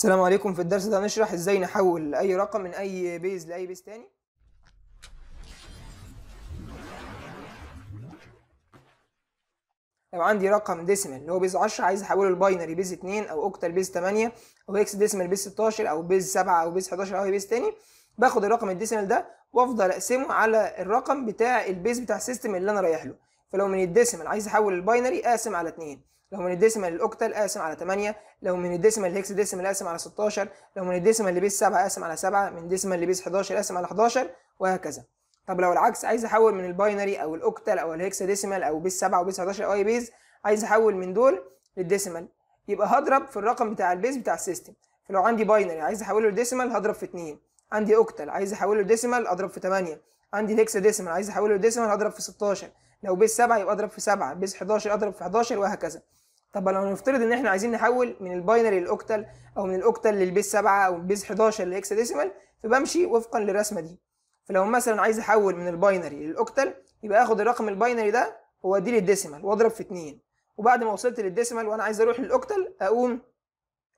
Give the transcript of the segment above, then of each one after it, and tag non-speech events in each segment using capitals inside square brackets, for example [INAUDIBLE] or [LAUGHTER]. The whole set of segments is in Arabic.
السلام عليكم في الدرس ده هنشرح ازاي نحول اي رقم من اي بيز لاي بيز تاني لو عندي رقم ديسيمال اللي هو بيز 10 عايز احوله لباينري بيز 2 او اوكتال بيز 8 او اكس ديسيمال بيز 16 او بيز 7 او بيز 11 او اي بيز تاني باخد الرقم الديسيمال ده وافضل اقسمه على الرقم بتاع البيز بتاع السيستم اللي انا رايح له فلو من الديسيمال عايز احول الباينري اقسم على 2 لو من الديسيمال الاوكتال قاسم على 8 لو من الديسيمال الهكس ديسمال قاسم على 16 لو من الديسيمال لبيس 7 قاسم على 7 من الديسمال لبيس 11 قاسم على 11 وهكذا طب لو العكس عايز احول من الباينري او الاوكتال او الهكس ديسمال او بيس 7 وبيس 11 او اي بيز عايز احول من دول للديسيمال يبقى هضرب في الرقم بتاع البيز بتاع السيستم فلو عندي باينري عايز احوله لديسمال هضرب في 2 عندي اوكتال عايز احوله لديسمال اضرب في 8 عندي هكس ديسمال عايز احوله لديسمال هضرب في 16 لو بيس 7 يبقى اضرب في 7 بيس 11 اضرب في 11 وهكذا طب لو نفترض ان احنا عايزين نحول من الباينري للاوكتال او من الاوكتال للبيس 7 او البيس 11 لاكس ديسيمال فبمشي وفقا للرسمه دي فلو مثلا عايز احول من الباينري للاوكتال يبقى اخد الرقم الباينري ده واديه للديسيمال واضرب في 2 وبعد ما وصلت للديسيمال وانا عايز اروح للاوكتال اقوم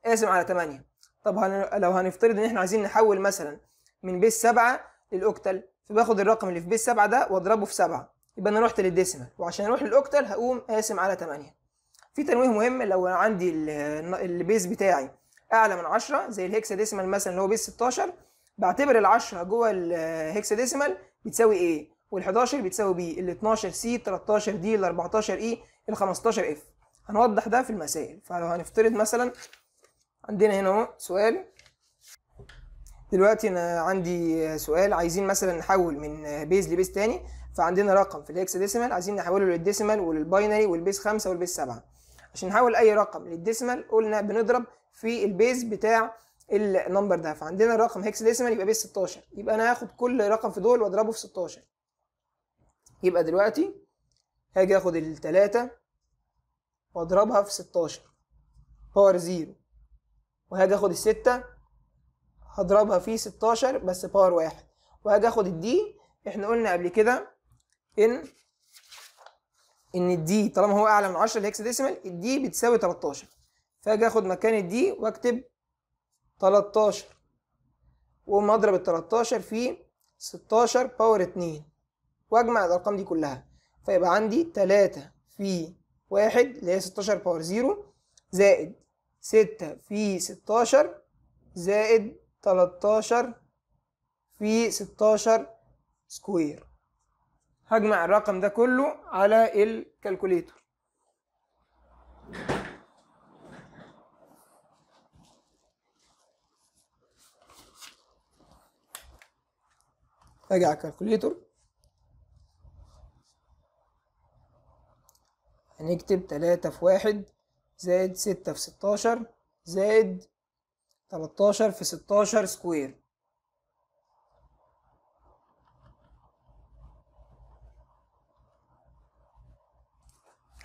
قاسم على 8 طب لو هنفترض ان احنا عايزين نحول مثلا من بيس 7 للاوكتال فباخد الرقم اللي في بيس 7 ده واضربه في 7 يبقى انا رحت للديسيمال وعشان اروح للاوكتال هقوم قاسم على 8 في تنويه مهم لو انا عندي البيز بتاعي اعلى من 10 زي ديسمال مثلا اللي هو بيز 16 بعتبر ال10 جوه ديسمال بتساوي ايه وال11 بتساوي بي ال12 سي 13 دي ال14 اي ال15 اف هنوضح ده في المسائل فلو هنفترض مثلا عندنا هنا اهو سؤال دلوقتي انا عندي سؤال عايزين مثلا نحول من بيز لبيز تاني فعندنا رقم في الهكساديسيمال عايزين نحوله للديسيمال وللباينري والبيز 5 والبيز 7 عشان نحول اي رقم للديسمال قلنا بنضرب في البيز بتاع النمبر ده فعندنا الرقم هيكس ديسمال يبقى بيز 16 يبقى انا هاخد كل رقم في دول واضربه في 16 يبقى دلوقتي هاجي اخد التلاتة واضربها في 16 باور 0 وهاجي اخد الستة هضربها في 16 بس باور 1 وهاجي اخد الدي احنا قلنا قبل كده ان ان الدي طالما هو اعلى من 10 الهكس ديسيمال الدي بتساوي 13 فاجي اخد مكان الدي واكتب 13 واقوم اضرب ال 13 في 16 باور 2 واجمع الارقام دي كلها فيبقى عندي 3 في 1 اللي هي 16 باور 0 زائد 6 في 16 زائد 13 في 16 سكوير هجمع الرقم ده كله على الكالكوليتر اجي على الكالكوليتر هنكتب تلاتة في واحد زائد ستة في ستاشر زائد تلاتاشر في ستاشر سكوير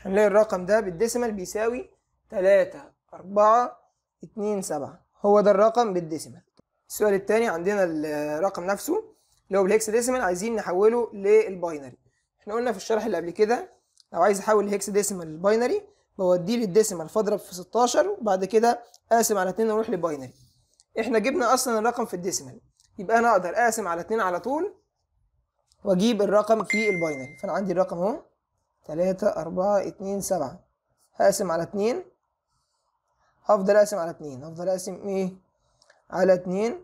هنلاقي الرقم ده بالديسيمال بيساوي تلاتة أربعة اتنين سبعة هو ده الرقم بالديسيمال السؤال التاني عندنا الرقم نفسه اللي هو بالهكس ديسيمال عايزين نحوله للباينري احنا قلنا في الشرح اللي قبل كده لو عايز احول الهكس ديسيمال للباينري بوديه للديسيمال فاضرب في 16 وبعد كده اقسم على 2 واروح لباينري احنا جبنا اصلا الرقم في الديسيمال يبقى انا اقدر اقسم على 2 على طول واجيب الرقم في الباينري فانا عندي الرقم اهو تلاتة أربعة اتنين سبعة هقسم على اتنين هفضل أقسم على اتنين هفضل أقسم إيه على اتنين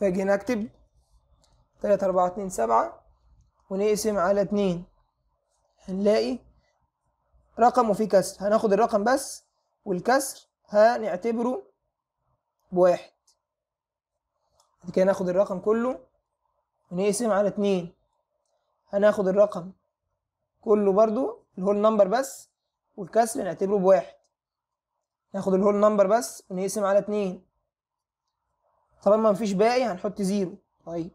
فاجي نكتب تلاتة أربعة اتنين سبعة ونقسم على اتنين هنلاقي رقم وفيه كسر هناخد الرقم بس والكسر هنعتبره بواحد بعد كده ناخد الرقم كله ونقسم على اتنين هناخد الرقم كله برضو الهول نمبر بس والكسر نعتبره بواحد ناخد الهول نمبر بس ونقسم على اتنين طالما مفيش باقي هنحط زيرو طيب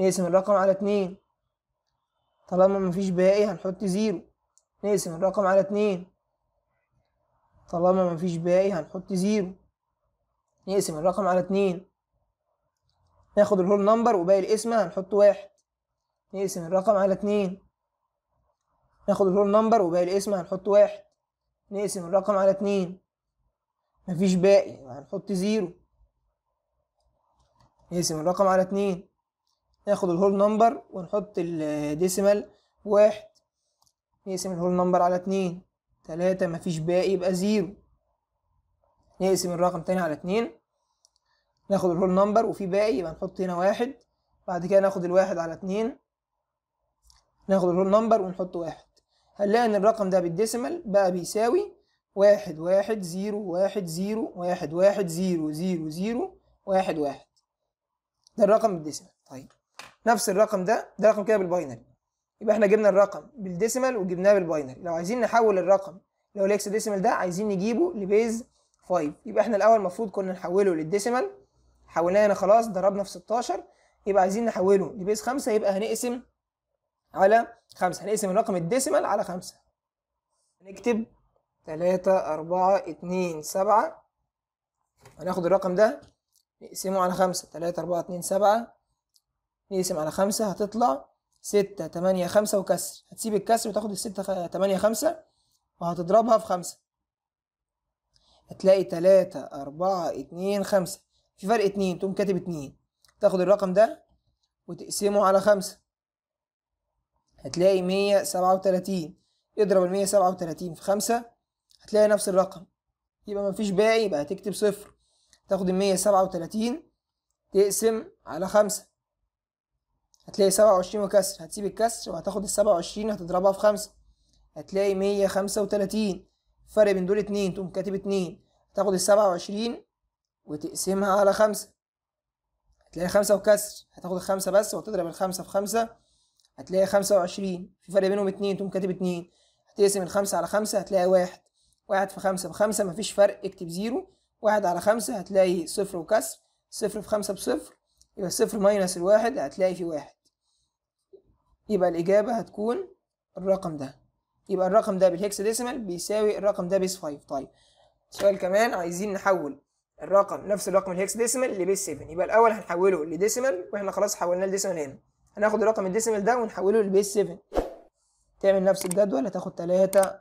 نقسم الرقم على اتنين طالما مفيش باقي هنحط زيرو نقسم الرقم على اتنين طالما مفيش باقي هنحط زيرو نقسم الرقم على اتنين ناخد الهول نمبر وباقي الاسم هنحط واحد نقسم الرقم على اتنين ناخد الهول نمبر وباقي الاسم هنحط واحد نقسم الرقم على اتنين مفيش باقي هنحط زيرو نقسم الرقم على اتنين ناخد الهول نمبر ونحط الديسيمال واحد نقسم الهول نمبر على اتنين تلاتة مفيش باقي يبقى زيرو نقسم الرقم تاني على اتنين ناخد الهول نمبر وفي باقي يبقى نحط هنا واحد بعد كده ناخد الواحد على اتنين ناخد الهول نمبر ونحط واحد هنلاقي ان الرقم ده بالديسيمال بقى بيساوي واحد واحد زيرو واحد زيرو واحد واحد زيرو زيرو زيرو واحد واحد ده الرقم بالديسيمال طيب نفس الرقم ده ده رقم كده بالباينري يبقى احنا جبنا الرقم بالديسيمال وجبناه بالباينري لو عايزين نحول الرقم اللي هو الاكس ديسيمال ده عايزين نجيبه لبيز 5 يبقى احنا الاول المفروض كنا نحوله للديسيمال حولناه هنا خلاص ضربنا في 16 يبقى عايزين نحوله لبيس 5 يبقى هنقسم على 5 هنقسم الرقم الديسيمال على 5 هنكتب 3 4 2 7 هناخد الرقم ده نقسمه على 5 3 4 2 7 نقسم على 5 هتطلع 6 8 5 وكسر هتسيب الكسر وتاخد ال 6 8 5 وهتضربها في 5 هتلاقي 3 4 2 5 في فرق اتنين تقوم كاتب اتنين تاخد الرقم ده وتقسمه على خمسة هتلاقي مية سبعة وتلاتين اضرب المية سبعة وتلاتين في خمسة هتلاقي نفس الرقم يبقى مفيش باقي يبقى هتكتب صفر تاخد المية سبعة وتلاتين تقسم على خمسة هتلاقي سبعة وعشرين وكسر هتسيب الكسر وهتاخد السبعة وعشرين هتضربها في خمسة هتلاقي مية خمسة وتلاتين فرق بين دول اتنين تقوم كاتب اتنين هتاخد السبعة وعشرين وتقسمها على خمسة هتلاقي خمسة وكسر هتاخد الخمسة بس وتضرب الخمسة في خمسة هتلاقي خمسة وعشرين في فرق بينهم اتنين تقوم كاتب اتنين هتقسم الخمسة على خمسة هتلاقي واحد واحد في خمسة بخمسة مفيش فرق اكتب زيرو واحد على خمسة هتلاقي صفر وكسر صفر في خمسة بصفر يبقى صفر ماينس الواحد هتلاقي في واحد يبقى الإجابة هتكون الرقم ده يبقى الرقم ده بالهكس ديسيمال بيساوي الرقم ده بيس 5 طيب سؤال كمان عايزين نحول الرقم نفس الرقم الهكس ديسيمال اللي بيس 7 يبقى الاول هنحوله لديسيمال واحنا خلاص حولناه لديسيمال هنا هناخد الرقم الديسيمال ده ونحوله لبيس 7 تعمل نفس الجدول هتاخد 3 4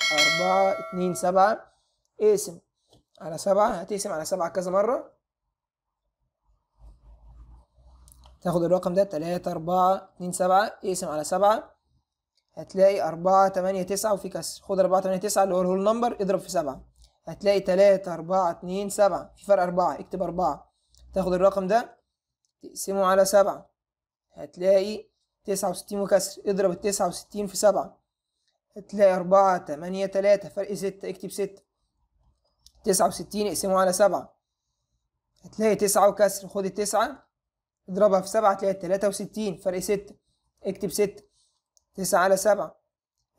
2 7 اقسم على 7 هتقسم على 7 كذا مره تاخد الرقم ده 3 4 2 7 اقسم على 7 هتلاقي 4 8 9 وفي كسر خد 4 8 9 اللي هو الهول نمبر اضرب في 7 هتلاقي تلاتة أربعة اتنين سبعة في فرق أربعة اكتب أربعة تاخد الرقم ده تقسمه على سبعة هتلاقي تسعة وستين وكسر اضرب التسعة وستين في سبعة هتلاقي أربعة تمانية تلاتة فرق ستة اكتب ستة تسعة وستين اقسمه على سبعة هتلاقي تسعة وكسر خد التسعة اضربها في سبعة هتلاقي تلاتة وستين فرق ستة اكتب ستة تسعة على سبعة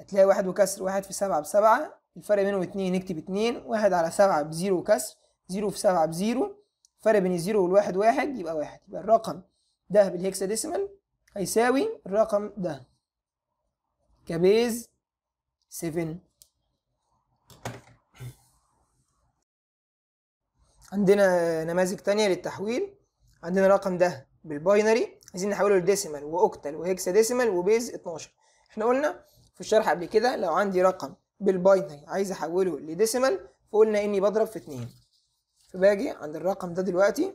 هتلاقي واحد وكسر واحد في سبعة بسبعة الفرق بينهم اتنين نكتب اتنين واحد على سبعة بزيرو كسر زيرو في سبعة بزيرو الفرق بين الزيرو والواحد واحد يبقى واحد يبقى الرقم ده ديسمال هيساوي الرقم ده كبيز سفن عندنا نماذج تانية للتحويل عندنا الرقم ده بالباينري عايزين نحوله لديسمال واوكتال وهكسا ديسمال وبيز 12 احنا قلنا في الشرح قبل كده لو عندي رقم بالباينري عايز احوله لديسيمال فقلنا اني بضرب في 2 فباجي عند الرقم ده دلوقتي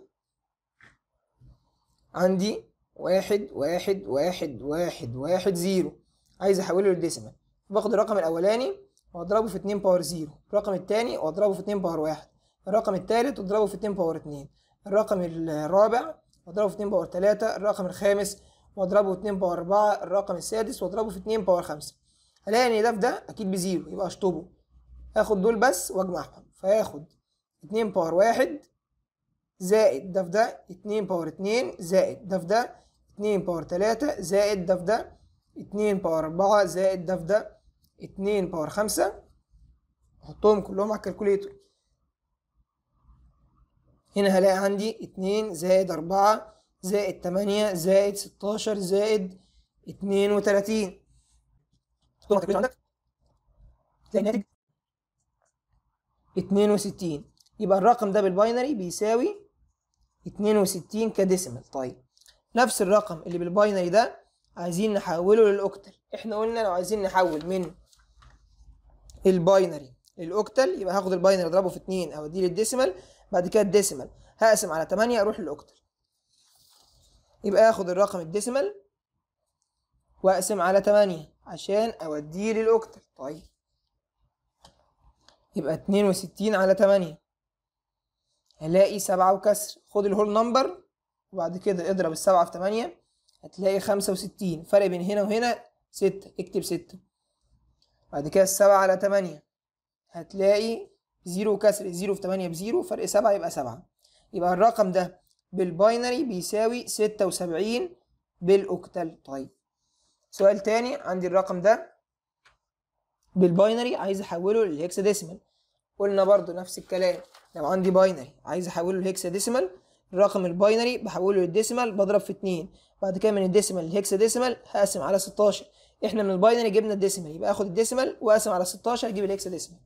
عندي واحد واحد واحد واحد واحد زيرو عايز احوله للديسيمال باخد الرقم الاولاني واضربه في 2 باور 0 الرقم الثاني واضربه في 2 باور 1 الرقم الثالث واضربه في 2 باور 2 الرقم الرابع واضربه في 2 باور 3 الرقم الخامس واضربه في 2 باور 4 الرقم السادس واضربه في 2 باور 5 هلاقي ان ده في ده اكيد بزيرو يبقى اشطبه هاخد دول بس واجمعهم فهاخد اتنين باور واحد زائد ده في ده اتنين باور اتنين زائد ده في ده اتنين باور تلاتة زائد ده في ده اتنين باور أربعة زائد ده في ده اتنين باور خمسة أحطهم كلهم على الكالكوليتر هنا هلاقي عندي اتنين زائد أربعة زائد تمانية زائد ستاشر زائد اتنين وتلاتين تكون الكالكوليتر عندك تلاقي ناتج 62 يبقى الرقم ده بالباينري بيساوي 62 كديسيمال طيب نفس الرقم اللي بالباينري ده عايزين نحوله للاوكتل احنا قلنا لو عايزين نحول من الباينري للاوكتل يبقى هاخد الباينري اضربه في 2 او اديه للديسيمال بعد كده الديسيمال هقسم على 8 اروح للاوكتل يبقى هاخد الرقم الديسيمال واقسم على 8 عشان أوديه للأكتل طيب يبقى اتنين وستين على تمانية هلاقي سبعة وكسر خد الهول نمبر وبعد كده اضرب السبعة في تمانية هتلاقي خمسة وستين فرق بين هنا وهنا ستة اكتب ستة بعد كده السبعة على تمانية هتلاقي زيرو وكسر زيرو في تمانية بزيرو فرق سبعة يبقى سبعة يبقى الرقم ده بالباينري بيساوي ستة وسبعين طيب سؤال تاني عندي الرقم ده بالباينري عايز احوله للهكسا ديسيمال قلنا برضو نفس الكلام لو عندي باينري عايز احوله للهكسا ديسيمال الرقم الباينري بحوله للديسيمال بضرب في اتنين بعد كده من الديسيمال للهكسا ديسيمال هقسم على 16 احنا من الباينري جبنا الديسيمال يبقى اخد الديسيمال واقسم على 16 اجيب الهكسا ديسيمال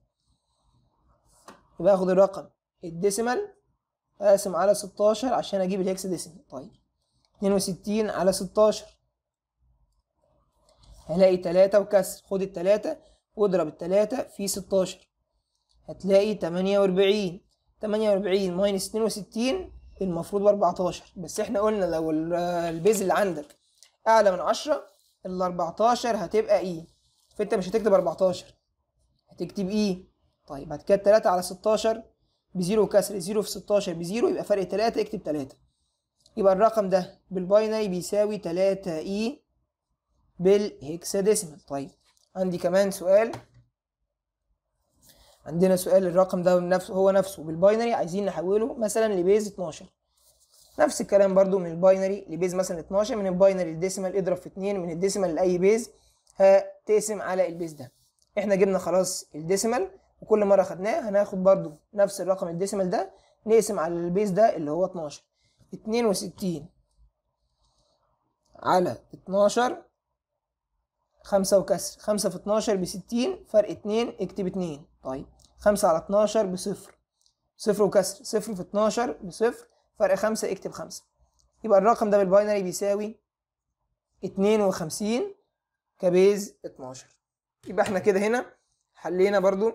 يبقى اخد الرقم الديسيمال اقسم على 16 عشان اجيب الهكسا ديسيمال طيب 62 على 16 هلاقي تلاتة وكسر خد التلاتة واضرب التلاتة في ستاشر هتلاقي تمانية وأربعين تمانية وأربعين ماينس اتنين وستين المفروض بأربعتاشر بس احنا قلنا لو البيز اللي عندك أعلى من عشرة الأربعتاشر هتبقى إيه فأنت مش هتكتب أربعتاشر هتكتب إيه طيب بعد كده تلاتة على ستاشر بزيرو كسر زيرو في ستاشر بزيرو يبقى فرق تلاتة اكتب تلاتة يبقى الرقم ده بالباينري بيساوي تلاتة إيه بالهكساديسيمال طيب عندي كمان سؤال عندنا سؤال الرقم ده نفسه هو نفسه بالباينري عايزين نحوله مثلا لبيز 12 نفس الكلام برضو من الباينري لبيز مثلا 12 من الباينري للديسيمال اضرب في 2 من الديسيمال لاي بيز هتقسم على البيز ده احنا جبنا خلاص الديسيمال وكل مره خدناه هناخد برضو نفس الرقم الديسيمال ده نقسم على البيز ده اللي هو 12 62 على 12 خمسة وكسر خمسة في اتناشر بستين فرق اتنين اكتب اتنين طيب خمسة على اتناشر بصفر صفر وكسر صفر في اتناشر بصفر فرق خمسة اكتب خمسة يبقى الرقم ده بالباينري بيساوي اتنين وخمسين كبيز اتناشر يبقى احنا كده هنا حلينا برضو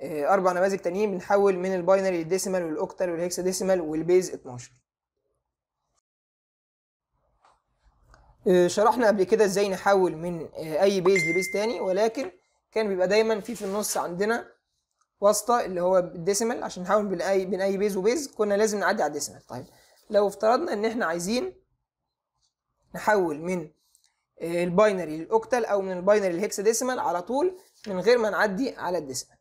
آه، اربع نماذج تانيين بنحول من الباينري للديسيمال والاوكتال والهكسا ديسيمال والبيز اتناشر آه، شرحنا قبل كده ازاي نحول من آه، اي بيز لبيز تاني ولكن كان بيبقى دايما في في النص عندنا واسطه اللي هو الديسيمال عشان نحول بين اي بين اي بيز وبيز كنا لازم نعدي على الديسيمال طيب لو افترضنا ان احنا عايزين نحول من آه، الباينري للاوكتال او من الباينري للهكسا ديسيمال على طول من غير ما نعدي على الديسيمال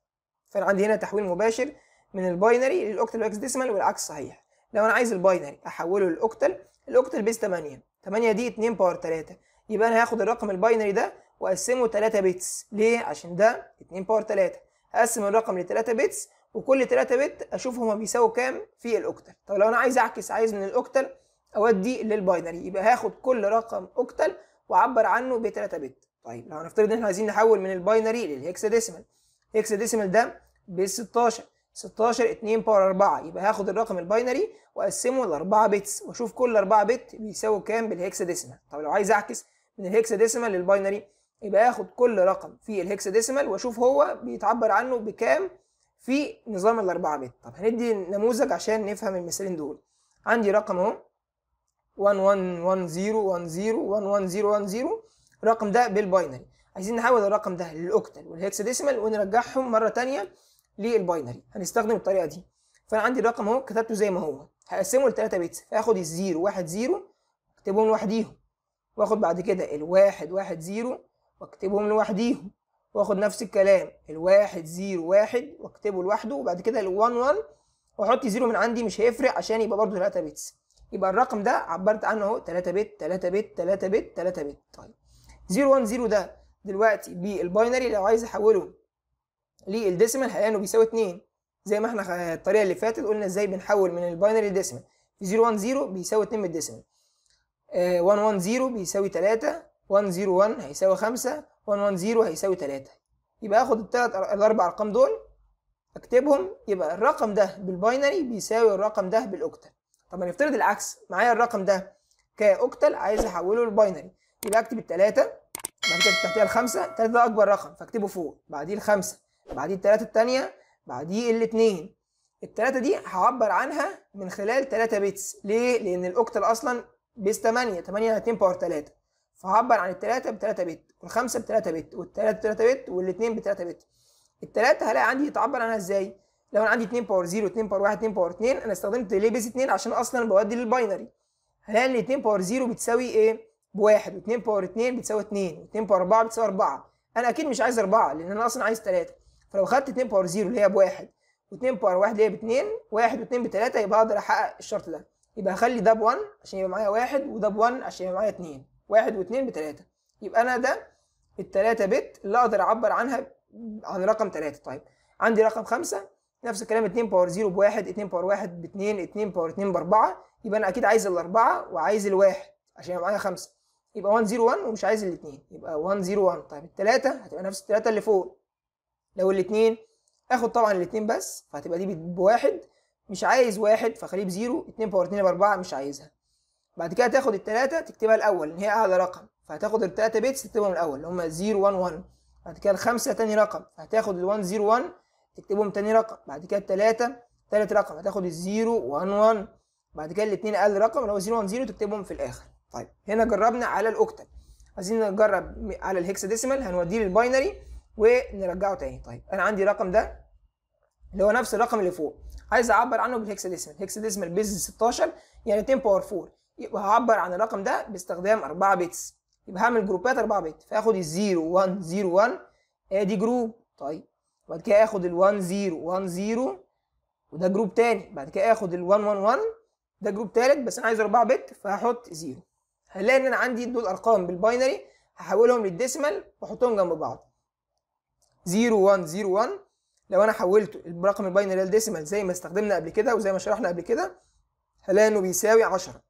فانا عندي هنا تحويل مباشر من الباينري للاوكتال والهكسا ديسيمال والعكس صحيح لو انا عايز الباينري احوله للاوكتال الاوكتال بيز 8 8 دي 2 باور 3 يبقى انا هاخد الرقم الباينري ده واقسمه 3 بيتس ليه عشان ده 2 باور 3 اقسم الرقم ل 3 بيتس وكل 3 بت اشوف هما بيساووا كام في الاوكتل طب لو انا عايز اعكس عايز من الاوكتل اودي للباينري يبقى هاخد كل رقم اوكتل واعبر عنه ب 3 بت طيب لو هنفترض ان احنا عايزين نحول من الباينري هكسا ديسيمال ده ب 16 16 2 باور 4 يبقى هاخد الرقم الباينري واقسمه ل 4 بتس واشوف كل 4 بت بيساوي كام ديسيمال طب لو عايز اعكس من ديسيمال للباينري يبقى هاخد كل رقم في ديسيمال واشوف هو بيتعبر عنه بكام في نظام الاربعه بت طب هندي نموذج عشان نفهم المثالين دول عندي رقم اهو 1110101110 الرقم ده بالباينري عايزين نحول الرقم ده للاوكتال ديسيمال ونرجعهم مره ثانيه للباينري هنستخدم الطريقه دي فانا عندي الرقم اهو كتبته زي ما هو هقسمه لثلاثه بيتس هاخد الزيرو واحد زيرو اكتبهم لوحديهم واخد بعد كده الواحد واحد زيرو واكتبهم لوحديهم واخد نفس الكلام الواحد زيرو واحد واكتبه لوحده وبعد كده ال1 1 واحط زيرو من عندي مش هيفرق عشان يبقى برضه 3 بيتس يبقى الرقم ده عبرت عنه اهو 3 بت 3 بت 3 بت 3 بت طيب 010 ده دلوقتي بالباينري لو عايز احوله للديسيمال هلاقي انه بيساوي 2 زي ما احنا الطريقه اللي فاتت قلنا ازاي بنحول من الباينري ديسيمال 010 بيساوي 2 بالديسيمال 110 بيساوي 3 101 هيساوي 5 110 هيساوي 3 يبقى اخد الثلاث الاربع ارقام دول اكتبهم يبقى الرقم ده بالباينري بيساوي الرقم ده بالاوكتال طب ما نفترض العكس معايا الرقم ده كاوكتال عايز احوله للباينري يبقى اكتب الثلاثه بعد كده تحتيها الخمسه الثلاثه ده اكبر رقم فاكتبه فوق بعديه الخمسه بعديه التلاتة التانية بعديه الاتنين التلاتة دي هعبر عنها من خلال تلاتة بيتس ليه؟ لأن الأوكتال أصلا بيس 8 8 على 2 باور 3 فهعبر عن التلاتة بتلاتة بت والخمسة بتلاتة بت والتلاتة بتلاتة بت والاتنين بتلاتة بت التلاتة هلاقي عندي يتعبر عنها ازاي؟ لو انا عندي 2 باور 0 2 باور 1 2 باور 2 انا استخدمت ليه بيس 2 عشان اصلا بودي للباينري هلاقي ان 2 باور 0 بتساوي ايه؟ بواحد و2 باور 2 بتساوي 2 و2 باور 4 بتساوي 4 انا اكيد مش عايز 4 لان انا اصلا عايز 3 فلو خدت 2 باور 0 اللي هي بواحد و2 باور 1 اللي هي باتنين واحد ب بتلاته يبقى هقدر احقق الشرط ده يبقى هخلي ده ب1 عشان يبقى معايا واحد وده ب1 عشان يبقى معايا اتنين واحد ب بتلاته يبقى انا ده التلاته بت اللي اقدر اعبر عنها عن رقم تلاته طيب عندي رقم خمسه نفس الكلام 2 باور 0 بواحد 2 باور 1 ب2 2 باور 2 باربعه يبقى انا اكيد عايز الاربعه وعايز الواحد عشان يبقى معايا خمسه يبقى 1 0 1 ومش عايز الاثنين يبقى 1 0 1 طيب الثلاثه هتبقى نفس الثلاثه اللي فوق لو الاثنين اخد طبعا الاثنين بس فهتبقى دي بواحد مش عايز واحد فخليه بزيرو 2 باور 2 باربعه مش عايزها بعد كده تاخد الثلاثه تكتبها الاول ان هي اعلى رقم فهتاخد الثلاثه بيتس تكتبهم الاول اللي هم 0 1 1 بعد كده الخمسه تاني رقم هتاخد ال 1 0 1 تكتبهم تاني رقم بعد كده الثلاثه تالت رقم هتاخد ال 0 1 1 بعد كده الاثنين اقل رقم اللي هو 0 1 0 تكتبهم في الاخر طيب هنا جربنا على الاوكتل عايزين نجرب على الهكسا ديسيمال هنوديه للباينري ونرجعه تاني طيب انا عندي الرقم ده اللي هو نفس الرقم اللي فوق عايز اعبر عنه بالهكساديسمال هكساديسمال بيز 16 يعني 10 باور 4 يبقى هعبر عن الرقم ده باستخدام 4 بيتس يبقى هعمل جروبات 4 بت فاخد ال 0 1 0 1 ادي جروب طيب بعد كده اخد ال 1 0 1 0 وده جروب تاني بعد كده اخد ال 1 1 1 ده جروب تالت بس انا عايز 4 بت فهحط 0 هنلاقي ان انا عندي دول ارقام بالباينري هحولهم للديسمال واحطهم جنب بعض 0101 لو انا حولته الرقم الباينري للديسيمال زي ما استخدمنا قبل كده وزي ما شرحنا قبل كده هلاقي انه بيساوي 10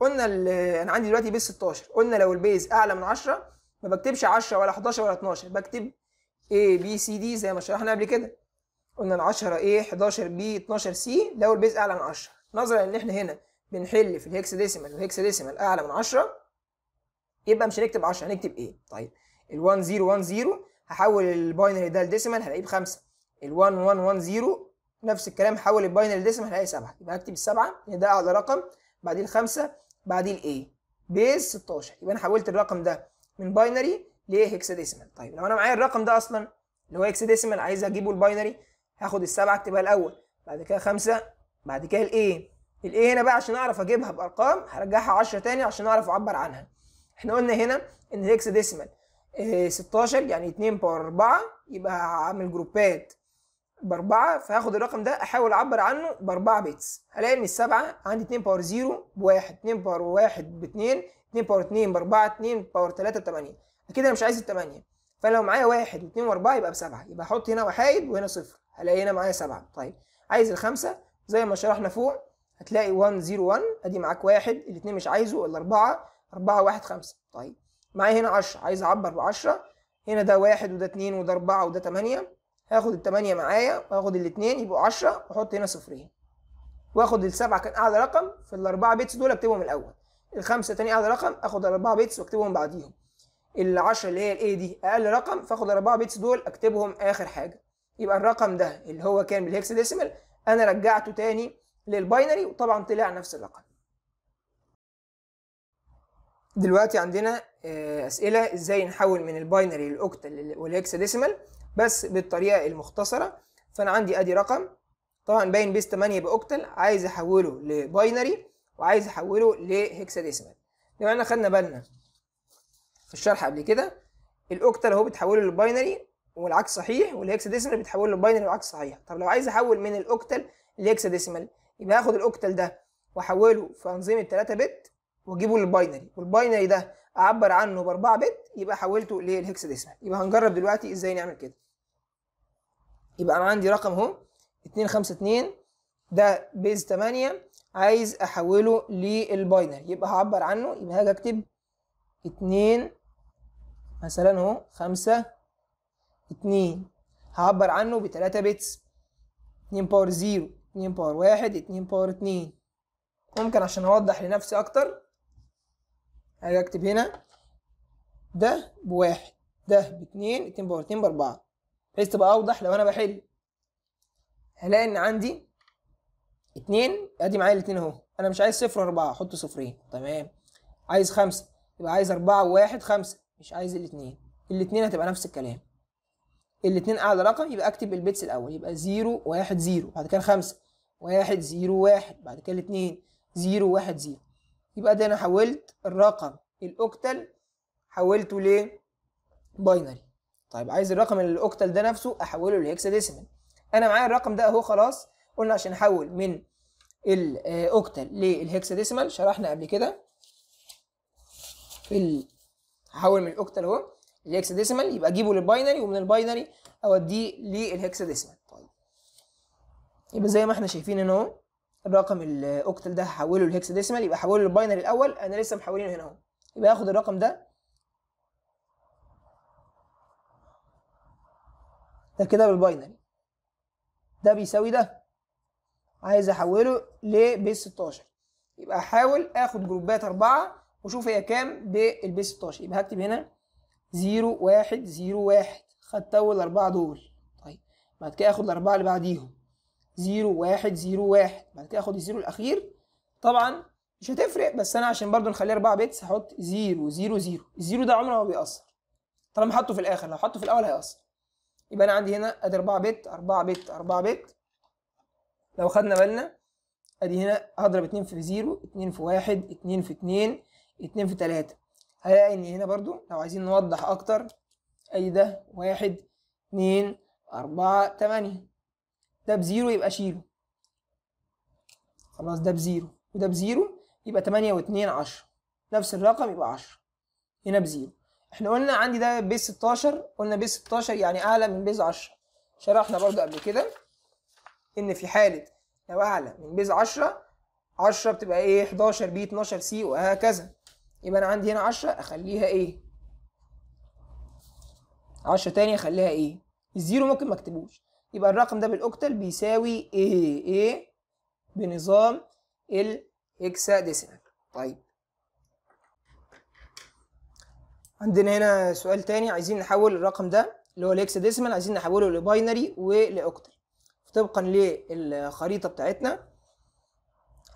قلنا انا عندي دلوقتي بيس 16 قلنا لو البيز اعلى من 10 ما بكتبش 10 ولا 11 ولا 12 بكتب A B C D زي ما شرحنا قبل كده قلنا ال 10 A 11 B 12 C لو البيز اعلى من 10 نظرا ان احنا هنا بنحل في الهكس ديسيمال والهكس ديسيمال اعلى من 10 يبقى مش هنكتب 10 هنكتب A طيب ال 1010 هحول الباينري ده لديسيمال هلاقيه بخمسه ال 1110 نفس الكلام حول الباينري لديسيمال هلاقي سبعه يبقى هكتب السبعه لان يعني ده اعلى رقم بعديه الخمسه بعديه الايه بيز 16 يبقى انا حولت الرقم ده من باينري ديسيمال طيب لو انا معايا الرقم ده اصلا اللي هو ديسيمال عايز اجيبه الباينري هاخد السبعه اكتبها الاول بعد كده خمسه بعد كده الايه الايه هنا بقى عشان اعرف اجيبها بارقام هرجعها 10 تاني عشان اعرف اعبر عنها احنا قلنا هنا ان ديسيمال 16 آه، يعني 2 باور 4 يبقى هعمل جروبات باربعة فهاخد الرقم ده احاول اعبر عنه باربعة بيتس هلاقي ان السبعة عندي 2 باور 0 ب 1 2 باور 1 ب 2 2 باور 2 ب 4 2 باور 3 ب 8 اكيد انا مش عايز ال 8 فانا لو معايا 1 و2 و4 يبقى ب 7 يبقى احط هنا وحايد وهنا صفر هلاقي هنا معايا 7 طيب عايز الخمسة زي ما شرحنا فوق هتلاقي 1 0 1 ادي معاك 1 الاثنين مش عايزه الاربعة 4 1 5 طيب معايا هنا 10 عايز اعبر ب 10 هنا ده واحد وده اتنين وده اربعة وده تمانية هاخد التمانية معايا ال الاتنين يبقوا 10 واحط هنا صفرين واخد السبعة كان اعلى رقم في الاربعة بيتس دول اكتبهم الاول الخمسة تاني اعلى رقم اخد الاربعة بيتس واكتبهم بعديهم 10 اللي هي الاي دي اقل رقم فاخد الاربعة بيتس دول اكتبهم اخر حاجة يبقى الرقم ده اللي هو كان بالهكس ديسيمال انا رجعته تاني للباينري وطبعا طلع نفس الرقم دلوقتي عندنا آه، اسئله ازاي نحول من الباينري للاوكتال ديسيمال بس بالطريقه المختصره فانا عندي ادي رقم طبعا باين بيس 8 باوكتال عايز احوله لباينري وعايز احوله ديسيمال لو احنا خدنا بالنا في الشرح قبل كده الاوكتال اهو بتحوله للباينري والعكس صحيح ديسيمال بتحوله للباينري والعكس صحيح طب لو عايز احول من الاوكتال ديسيمال يبقى هاخد الاوكتال ده واحوله في انظمه 3 بت واجيبه للباينري والباينري ده اعبر عنه ب 4 بت يبقى حولته ديسمال يبقى هنجرب دلوقتي ازاي نعمل كده يبقى انا عندي رقم اهو 252 ده بيز 8 عايز احوله للباينري يبقى هعبر عنه يبقى هاجي اكتب 2 مثلا اهو 5 2 هعبر عنه ب 3 بتس 2 باور 0 2 باور 1 2 باور 2 ممكن عشان اوضح لنفسي اكتر هاجي اكتب هنا ده بواحد ده باتنين اتنين باور اتنين باربعة بحيث تبقى اوضح لو انا بحل هلاقي ان عندي اتنين ادي معايا الاتنين اهو انا مش عايز صفر واربعة احط صفرين تمام عايز خمسة يبقى عايز اربعة وواحد خمسة مش عايز الاتنين الاتنين هتبقى نفس الكلام الاتنين اعلى رقم يبقى اكتب البيتس الاول يبقى زيرو واحد زيرو بعد كده خمسة واحد زيرو واحد بعد كده الاتنين زيرو واحد زيرو يبقى ده انا حولت الرقم الاوكتال حولته ليه باينري طيب عايز الرقم الاوكتال ده نفسه احوله لهكساديسيمال انا معايا الرقم ده اهو خلاص قلنا عشان احول من الاوكتال للهكساديسيمال شرحنا قبل كده ال... هحول من الاوكتال اهو للهكساديسيمال يبقى اجيبه للباينري ومن الباينري اوديه للهكساديسيمال طيب يبقى زي ما احنا شايفين هنا اهو الرقم الاوكتل ده هحوله ديسمال يبقى هحوله للباينري الاول انا لسه محولينه هنا اهو يبقى هاخد الرقم ده ده كده بالباينري ده بيساوي ده عايز احوله لبيس 16 يبقى احاول اخد جروبات اربعه وشوف هي كام بالبيس 16 يبقى هكتب هنا 0 1 0 1 خدت اول اربعه دول طيب بعد كده اخد الاربعه اللي بعديهم 0 1 0 1 بعد كده اخد الزيرو الاخير طبعا مش هتفرق بس انا عشان برضو نخليه 4 بيتس هحط 0 0 0 الزيرو ده عمره ما بيأثر طالما حطه في الاخر لو حطه في الاول هيأثر يبقى انا عندي هنا ادي 4 بت 4 بت 4 بت لو خدنا بالنا ادي هنا هضرب 2 في 0 2 في 1 2 في 2 2 في 3 هلاقي ان هنا برضو لو عايزين نوضح اكتر اي ده 1 2 4 8 ده بزيرو يبقى شيله خلاص ده بزيرو وده بزيرو يبقى 8 و2 10 نفس الرقم يبقى 10 هنا بزيرو احنا قلنا عندي ده بيس 16 قلنا بيس 16 يعني اعلى من بيس 10 شرحنا برضو قبل كده ان في حاله لو اعلى من بيز 10 10 بتبقى ايه 11 بي 12 سي وهكذا يبقى انا عندي هنا 10 اخليها ايه 10 تاني اخليها ايه الزيرو ممكن ما اكتبوش يبقى الرقم ده بالاوكتال بيساوي ايه ايه بنظام الهكساديسيمال طيب عندنا هنا سؤال تاني عايزين نحول الرقم ده اللي هو الهكساديسيمال عايزين نحوله لباينري ولاوكتال طبقا للخريطه بتاعتنا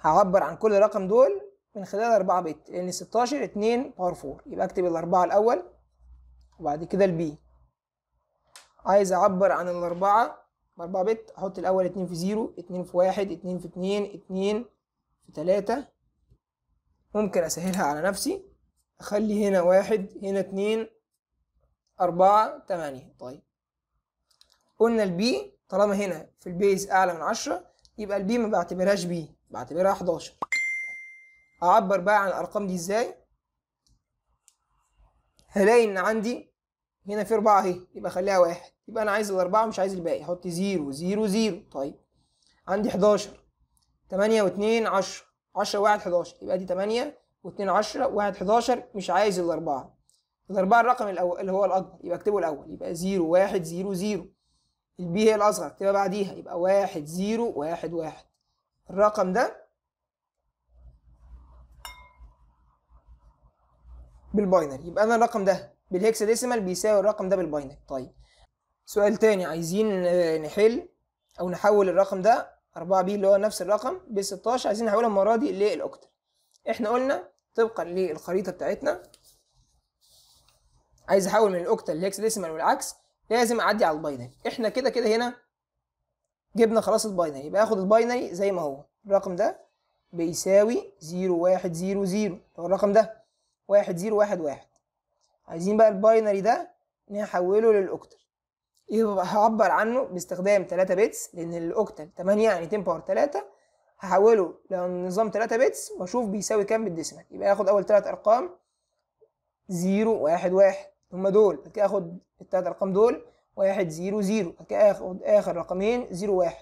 هعبر عن كل رقم دول من خلال 4 بت لان 16 2 باور 4 يبقى اكتب الاربعه الاول وبعد كده البي عايز اعبر عن الاربعه 4 بت احط الاول 2 في 0 2 في 1 2 في 2 2 في 3 ممكن اسهلها على نفسي اخلي هنا 1 هنا 2 4 8 طيب قلنا البي طالما هنا في البيز اعلى من 10 يبقى البي ما بعتبرهاش بي بعتبرها 11 اعبر بقى عن الارقام دي ازاي هلاقي ان عندي هنا في أربعة أهي يبقى خليها واحد يبقى أنا عايز الأربعة مش عايز الباقي أحط زيرو زيرو زيرو طيب عندي حداشر تمانية واتنين عشرة عشرة واحد حداشر يبقى دي تمانية واتنين عشرة واحد حداشر مش عايز الأربعة الأربعة الرقم الأول اللي هو الأكبر يبقى أكتبه الأول يبقى زيرو واحد زيرو زيرو البي هي الأصغر أكتبها بعديها يبقى واحد زيرو واحد واحد الرقم ده بالباينري يبقى أنا الرقم ده ديسمال بيساوي الرقم ده بالباينري طيب سؤال تاني عايزين آه، نحل او نحول الرقم ده 4 بي اللي هو نفس الرقم ب 16 عايزين نحولها المره دي للاكتل احنا قلنا طبقا للخريطه بتاعتنا عايز احول من الاوكتل ديسمال والعكس لازم اعدي على الباينري احنا كده كده هنا جبنا خلاص الباينري يبقى اخد الباينري زي ما هو الرقم ده بيساوي 0100 هو الرقم ده 1011 عايزين بقى الباينري ده نحوله للاوكتل يبقى إيه هعبر عنه باستخدام 3 بيتس لان الاوكتل 8 يعني 10 باور 3 هحوله لنظام 3 بيتس واشوف بيساوي كام بالديسيمال يبقى اخد اول 3 ارقام 0 1 1 هما دول بعد كده اخد الثلاث ارقام دول 1 0 0 بعد كده اخد اخر رقمين 0 1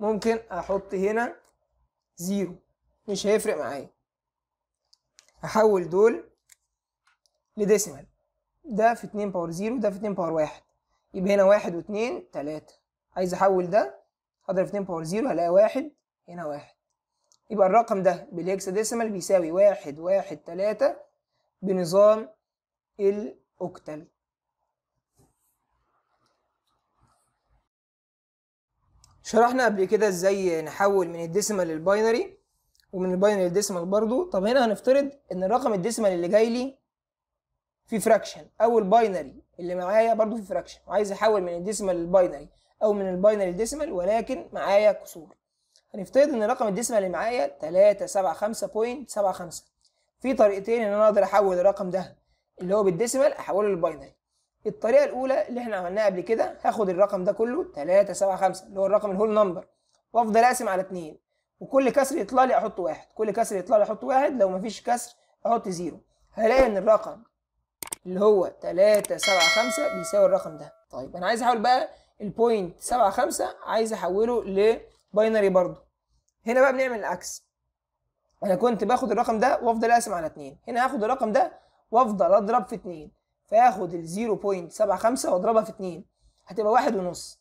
ممكن احط هنا 0 مش هيفرق معايا هحول دول لديسيمال ده في 2 باور 0 ده في 2 باور 1 يبقى هنا 1 و2 3 عايز احول ده في 2 باور 0 هلاقي 1 هنا 1 يبقى الرقم ده بالهكسا ديسيمال بيساوي 1 1 3 بنظام الاوكتال شرحنا قبل كده ازاي نحول من الديسيمال للباينري ومن الباينري للديسيمال برضو طب هنا هنفترض ان الرقم الديسيمال اللي جاي لي في فراكشن او الباينري اللي معايا برضو في فراكشن وعايز احول من الديسمال للباينري او من الباينري للديسمال ولكن معايا كسور هنفترض ان رقم الديسمال اللي معايا 375.75 في طريقتين ان انا اقدر احول الرقم ده اللي هو بالديسمال احوله للباينري الطريقه الاولى اللي احنا عملناها قبل كده هاخد الرقم ده كله 375 اللي هو الرقم الهول نمبر وافضل اقسم على 2 وكل كسر يطلع لي احط واحد كل كسر يطلع لي احط واحد لو مفيش كسر احط زيرو هلاقي ان الرقم اللي هو 3 7 5 بيساوي الرقم ده طيب انا عايز احول بقى البوينت 7 5 عايز احوله لباينري برضه هنا بقى بنعمل العكس انا كنت باخد الرقم ده وافضل اقسم على 2 هنا هاخد الرقم ده وافضل اضرب في 2 فاخد ال 0.75 واضربها في 2 هتبقى واحد ونص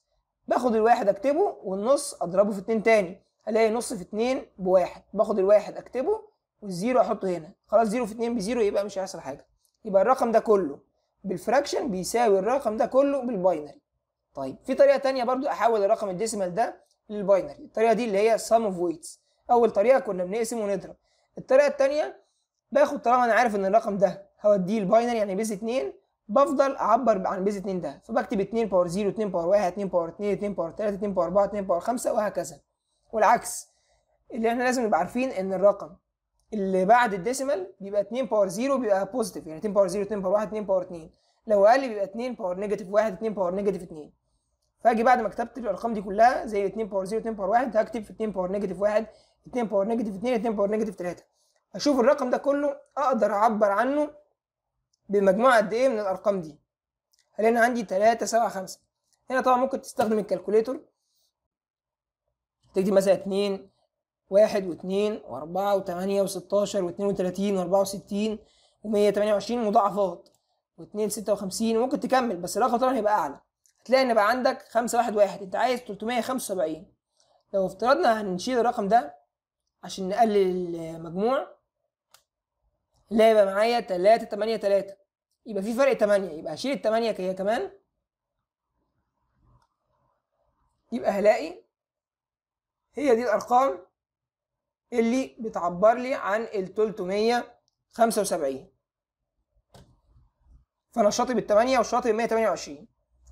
باخد الواحد اكتبه والنص اضربه في 2 تاني الاقي نص في 2 بواحد باخد الواحد اكتبه والزيرو احطه هنا خلاص زيرو في 2 بزيرو يبقى مش هيحصل حاجه يبقى الرقم ده كله بالفراكشن بيساوي الرقم ده كله بالباينري طيب في طريقه ثانيه برضو احول الرقم الديسيمال ده للباينري الطريقه دي اللي هي سم اوف ويتس اول طريقه كنا بنقسم ونضرب الطريقه الثانيه باخد طالما انا عارف ان الرقم ده هوديه الباينري يعني بيز 2 بفضل اعبر عن بيز 2 ده فبكتب 2 باور 0 2 باور 1 2 باور 2 2 باور 3 2 باور 4 2 باور 5 وهكذا والعكس اللي احنا لازم نبقى عارفين ان الرقم اللي بعد الديسيمال بيبقى 2 باور 0 بيبقى بوزيتيف يعني 2 باور 0 2 باور 1 2 باور 2 لو اقل بيبقى 2 باور نيجاتيف 1 2 باور نيجاتيف 2 فاجي بعد ما كتبت الارقام دي كلها زي 2 باور 0 2 باور 1 هكتب في 2 باور نيجاتيف 1 2 باور نيجاتيف 2 2 باور نيجاتيف 3 اشوف الرقم ده كله اقدر اعبر عنه بمجموعه قد ايه من الارقام دي هلاقي عندي 3 7 5 هنا طبعا ممكن تستخدم الكالكوليتور تكتب مثلا 2 واحد واثنين واربعة وثمانية وستاشر واثنين وتلاتين واربعة وستين ومية تمانية وعشرين مضاعفات واثنين ستة وخمسين وممكن تكمل بس الرقم طبعا هيبقى أعلى هتلاقي إن بقى عندك خمسة واحد واحد أنت عايز تلتمية خمسة وسبعين لو افترضنا هنشيل الرقم ده عشان نقلل المجموع لا يبقى معايا تلاتة تمانية تلاتة يبقى في فرق تمانية يبقى هشيل التمانية هي كمان يبقى هلاقي هي دي الأرقام اللي بتعبر لي عن ال 375 فانا شاطب بال 8 وشاطب بال 128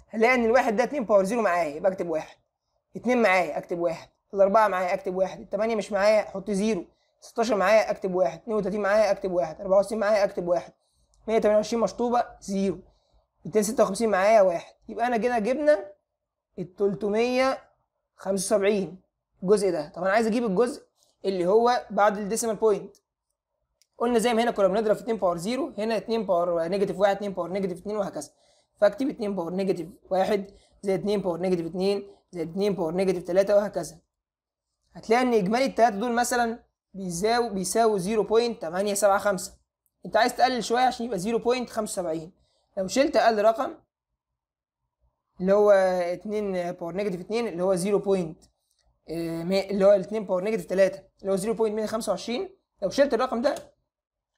هلاقي ان الواحد ده 2 باور زيرو معايا يبقى اكتب واحد 2 معايا اكتب واحد الأربعة معايا أكتب واحد، 8 مش معايا أحط زيرو، 16 معايا أكتب واحد، 32 معايا أكتب واحد، 64 معايا أكتب واحد، 128 مشطوبة زيرو، 256 معايا واحد، يبقى أنا جينا جبنا ال 375 الجزء ده، طب أنا عايز أجيب الجزء اللي هو بعد الديسيمال بوينت قلنا زي ما هنا كنا بنضرب في 2 باور 0 هنا 2 باور نيجاتيف 1 2 باور نيجاتيف 2 وهكذا فاكتب 2 باور نيجاتيف 1 زائد 2 باور نيجاتيف 2 زائد 2 باور نيجاتيف 3 وهكذا هتلاقي ان اجمالي الثلاثه دول مثلا بيساوي بيساوي 0.875 انت عايز تقلل شويه عشان يبقى 0.75 لو شلت اقل رقم اللي هو 2 باور نيجاتيف 2 اللي هو 0. آه، اللي هو 2 باور نيجاتيف 3 اللي هو 0.25 لو شلت الرقم ده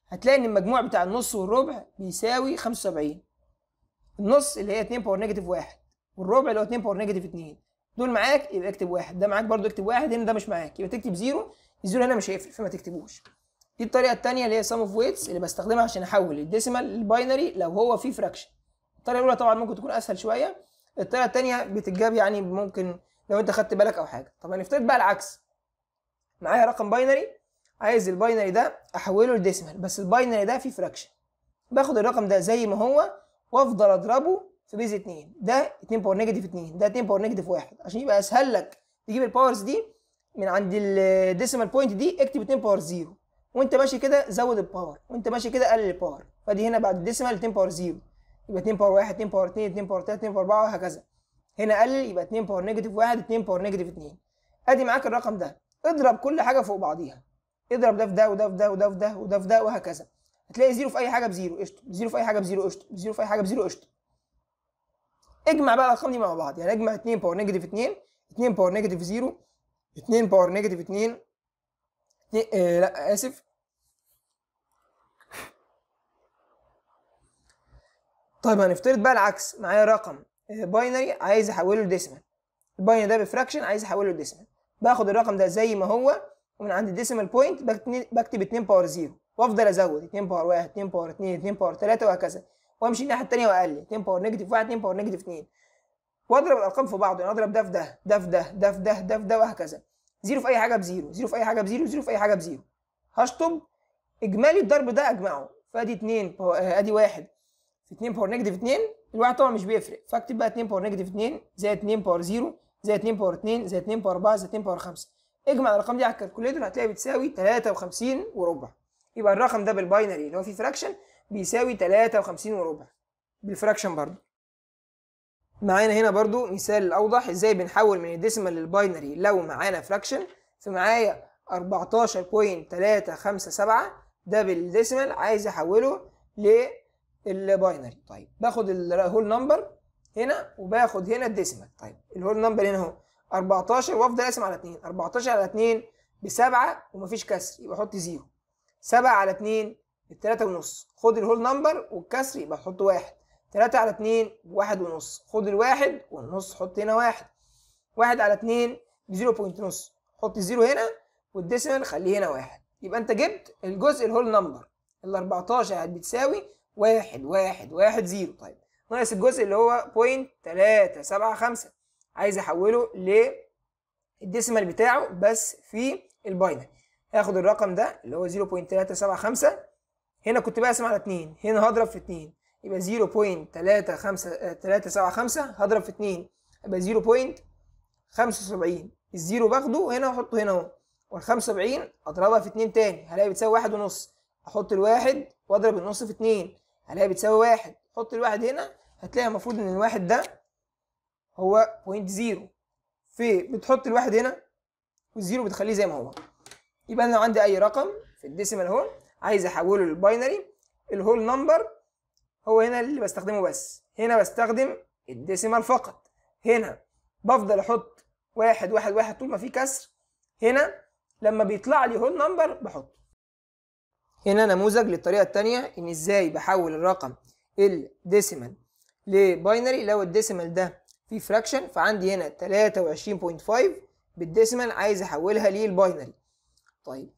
هتلاقي ان المجموع بتاع النص والربع بيساوي 75 النص اللي هي 2 باور نيجاتيف 1 والربع اللي هو 2 باور نيجاتيف 2 دول معاك يبقى اكتب واحد ده معاك برضو اكتب واحد هنا ده مش معاك يبقى تكتب زيرو الزيرو هنا مش هيفرق فما تكتبوش دي الطريقه الثانيه اللي هي سم اوف ويتس اللي بستخدمها عشان احول الديسيمال للباينري لو هو فيه فراكشن الطريقه الاولى طبعا ممكن تكون اسهل شويه الطريقه الثانيه بتتجاب يعني ممكن لو انت خدت بالك او حاجه طب هنفترض بقى العكس معايا رقم باينري عايز الباينري ده احوله لديسمال بس الباينري ده فيه فراكشن باخد الرقم ده زي ما هو وافضل اضربه في بيز 2 ده 2 باور نيجاتيف 2 ده 2 باور نيجاتيف 1 عشان يبقى اسهل لك تجيب الباورز دي من عند الديسمال بوينت دي اكتب 2 باور 0 وانت ماشي كده زود الباور وانت ماشي كده قلل الباور فدي هنا بعد الديسمال 2 باور 0 يبقى 2 باور 1 2 باور 2 2 باور 3 2 باور 4 وهكذا هنا قلل يبقى 2 باور نيجاتيف 1 2 باور نيجاتيف 2 ادي معاك الرقم ده اضرب كل حاجه فوق بعضيها اضرب ده في ده وده في ده وده في ده وده في ده وهكذا هتلاقي زيرو في اي حاجه بزيرو قشطه زيرو في اي حاجه بزيرو قشطه زيرو في اي حاجه بزيرو قشطه اجمع بقى الارقام دي مع بعض يعني اجمع 2 باور نيجاتيف 2 2 باور نيجاتيف 0 2 باور نيجاتيف 2 لا اسف طيب هنفترض بقى العكس معايا رقم باينري آه، عايز احوله لديسيمال الباينري ده بفراكشن عايز احوله لديسيمال باخد الرقم ده زي ما هو ومن عند الديسيمال بوينت بكتب 2 باور 0 وافضل ازود 2 باور 1 2 باور 2 2 باور 3 وهكذا وامشي الناحيه الثانيه واقلل 2 باور نيجاتيف 1 2 باور نيجاتيف 2 واضرب الارقام في بعض يعني اضرب ده في ده ده في ده ده في ده ده في ده وهكذا زيرو في اي حاجه بزيرو زيرو في اي حاجه بزيرو زيرو في اي حاجه بزيرو هشطب اجمالي الضرب ده اجمعه فادي 2 آه، ادي 1 في 2 باور نيجاتيف 2 الواحد طبعا مش بيفرق فاكتب بقى 2 باور نيجاتيف 2 زائد 2 باور 0 زي 2 باور 2 زي 2 باور 4 زي 2 باور 5 اجمع الارقام دي على الكالكوليتر هتلاقي بتساوي 53 وربع يبقى الرقم ده بالباينري اللي هو فيه فراكشن بيساوي 53 وربع بالفراكشن برضو معانا هنا برضو مثال اوضح ازاي بنحول من الديسيمال للباينري لو معانا فراكشن فمعايا 14.357 ده بالديسيمال عايز احوله للباينري طيب باخد الهول نمبر هنا وباخد هنا الديسيمال طيب الهول نمبر هنا اهو 14 وافضل اقسم على 2 14 على 2 ب 7 ومفيش كسر يبقى احط 0 7 على 2 ب 3 ونص خد الهول نمبر والكسر يبقى تحط 1 3 على 2 ب 1 ونص خد ال 1 والنص حط هنا 1 1 على 2 ب 0 بوينت نص حط 0 هنا والديسيمال خليه هنا 1 يبقى انت جبت الجزء الهول نمبر ال 14 بتساوي 1 1 1 0 طيب ناقص الجزء اللي هو بوينت 375 عايز احوله للديسيمال بتاعه بس في الباينري هاخد الرقم ده اللي هو 0.375 هنا كنت بقسم على 2 هنا هضرب في 2 يبقى 0.375 آه، هضرب في 2 يبقى 0.75 الزيرو باخده هنا واحطه هنا اهو وال 75 اضربها في 2 تاني هلاقي بتساوي 1 ونص احط الواحد واضرب النص في 2 هلاقي بتساوي 1 حط الواحد هنا هتلاقي المفروض ان الواحد ده هو بوينت زيرو في بتحط الواحد هنا والزيرو بتخليه زي ما هو يبقى انا لو عندي اي رقم في الديسيمال هول عايز احوله للباينري الهول نمبر هو هنا اللي بستخدمه بس هنا بستخدم الديسيمال فقط هنا بفضل احط واحد واحد واحد طول ما في كسر هنا لما بيطلع لي هول نمبر بحطه هنا نموذج للطريقه الثانيه ان ازاي بحول الرقم الديسيمال لباينري لو الديسيمال ده فيه فراكشن فعندي هنا 23.5 بالديسيمال عايز احولها للباينري طيب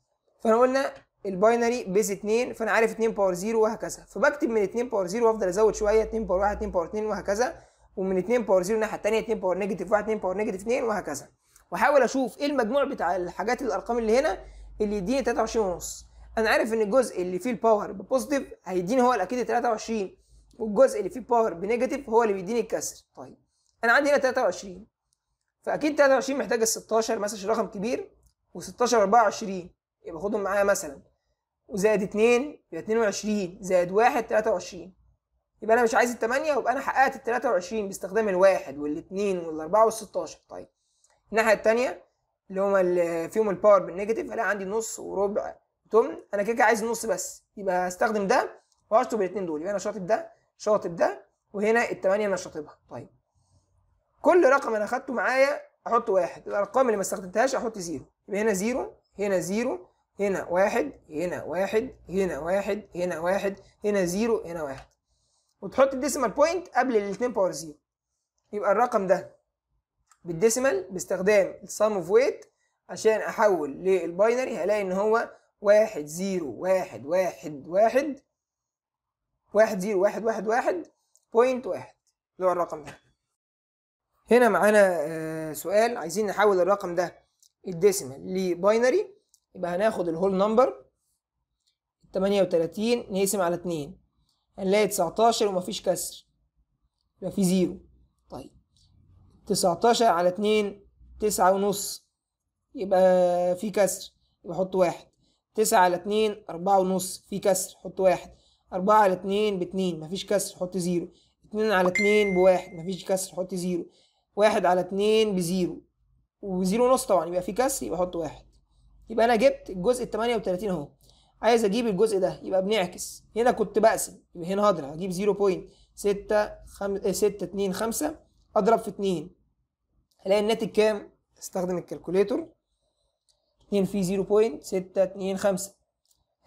فانا قلنا الباينري بيز 2 فانا عارف 2 باور 0 وهكذا فبكتب من 2 باور 0 وافضل ازود شويه 2 باور 1 2 باور 2 وهكذا ومن 2 باور 0 الناحيه الثانيه 2 باور نيجاتيف 1 2 باور نيجاتيف 2 وهكذا واحاول اشوف ايه المجموع بتاع الحاجات الارقام اللي هنا اللي يديني 23 ونص انا عارف ان الجزء اللي فيه الباور بوزيتيف هيديني هو الاكيد 23 والجزء اللي فيه باور بنيجاتيف هو اللي بيديني الكسر طيب انا عندي هنا 23 فاكيد 23 محتاج ال 16 مثلا عشان رقم كبير و16 24 يبقى خدهم معايا مثلا وزائد 2 يبقى 22 زائد 1 23 يبقى انا مش عايز ال 8 يبقى انا حققت ال 23 باستخدام الواحد والاثنين والاربعه وال16 طيب الناحيه الثانيه اللي هما اللي فيهم الباور بالنيجاتيف الاقي عندي نص وربع تمن انا كده عايز نص بس يبقى هستخدم ده واشطب الاثنين دول يبقى انا شاطب ده شاطب ده وهنا الثمانية أنا شاطبها طيب كل رقم أنا أخدته معايا أحط واحد الأرقام اللي ما استخدمتهاش أحط زيرو يبقى هنا زيرو هنا زيرو هنا واحد هنا واحد هنا واحد هنا واحد هنا زيرو هنا واحد وتحط الديسيمال بوينت قبل الاتنين باور زيرو يبقى الرقم ده بالديسيمال باستخدام السم اوف ويت عشان احول للباينري هلاقي ان هو واحد زيرو واحد واحد واحد واحد زيرو واحد واحد واحد بوينت واحد اللي هو الرقم ده هنا معانا آه، سؤال عايزين نحول الرقم ده الديسيمال لباينري يبقى هناخد الهول نمبر 38 نقسم على 2 هنلاقي 19 ومفيش كسر يبقى في زيرو طيب 19 على 2 تسعة ونص يبقى في كسر يبقى حط واحد تسعة على اتنين أربعة ونص في كسر حط واحد أربعة على اتنين باتنين مفيش كسر حط زيرو اتنين على اتنين بواحد مفيش كسر حط زيرو واحد على اتنين بزيرو وزيرو ونص طبعا يبقى في كسر يبقى حط واحد يبقى أنا جبت الجزء التمانية وتلاتين أهو عايز أجيب الجزء ده يبقى بنعكس هنا كنت بقسم يبقى هنا هضرب هجيب زيرو بوينت ستة خم... آه، ستة اتنين خمسة أضرب في اتنين هلاقي الناتج كام؟ استخدم الكالكوليتر اتنين في زيرو بوينت ستة اتنين خمسة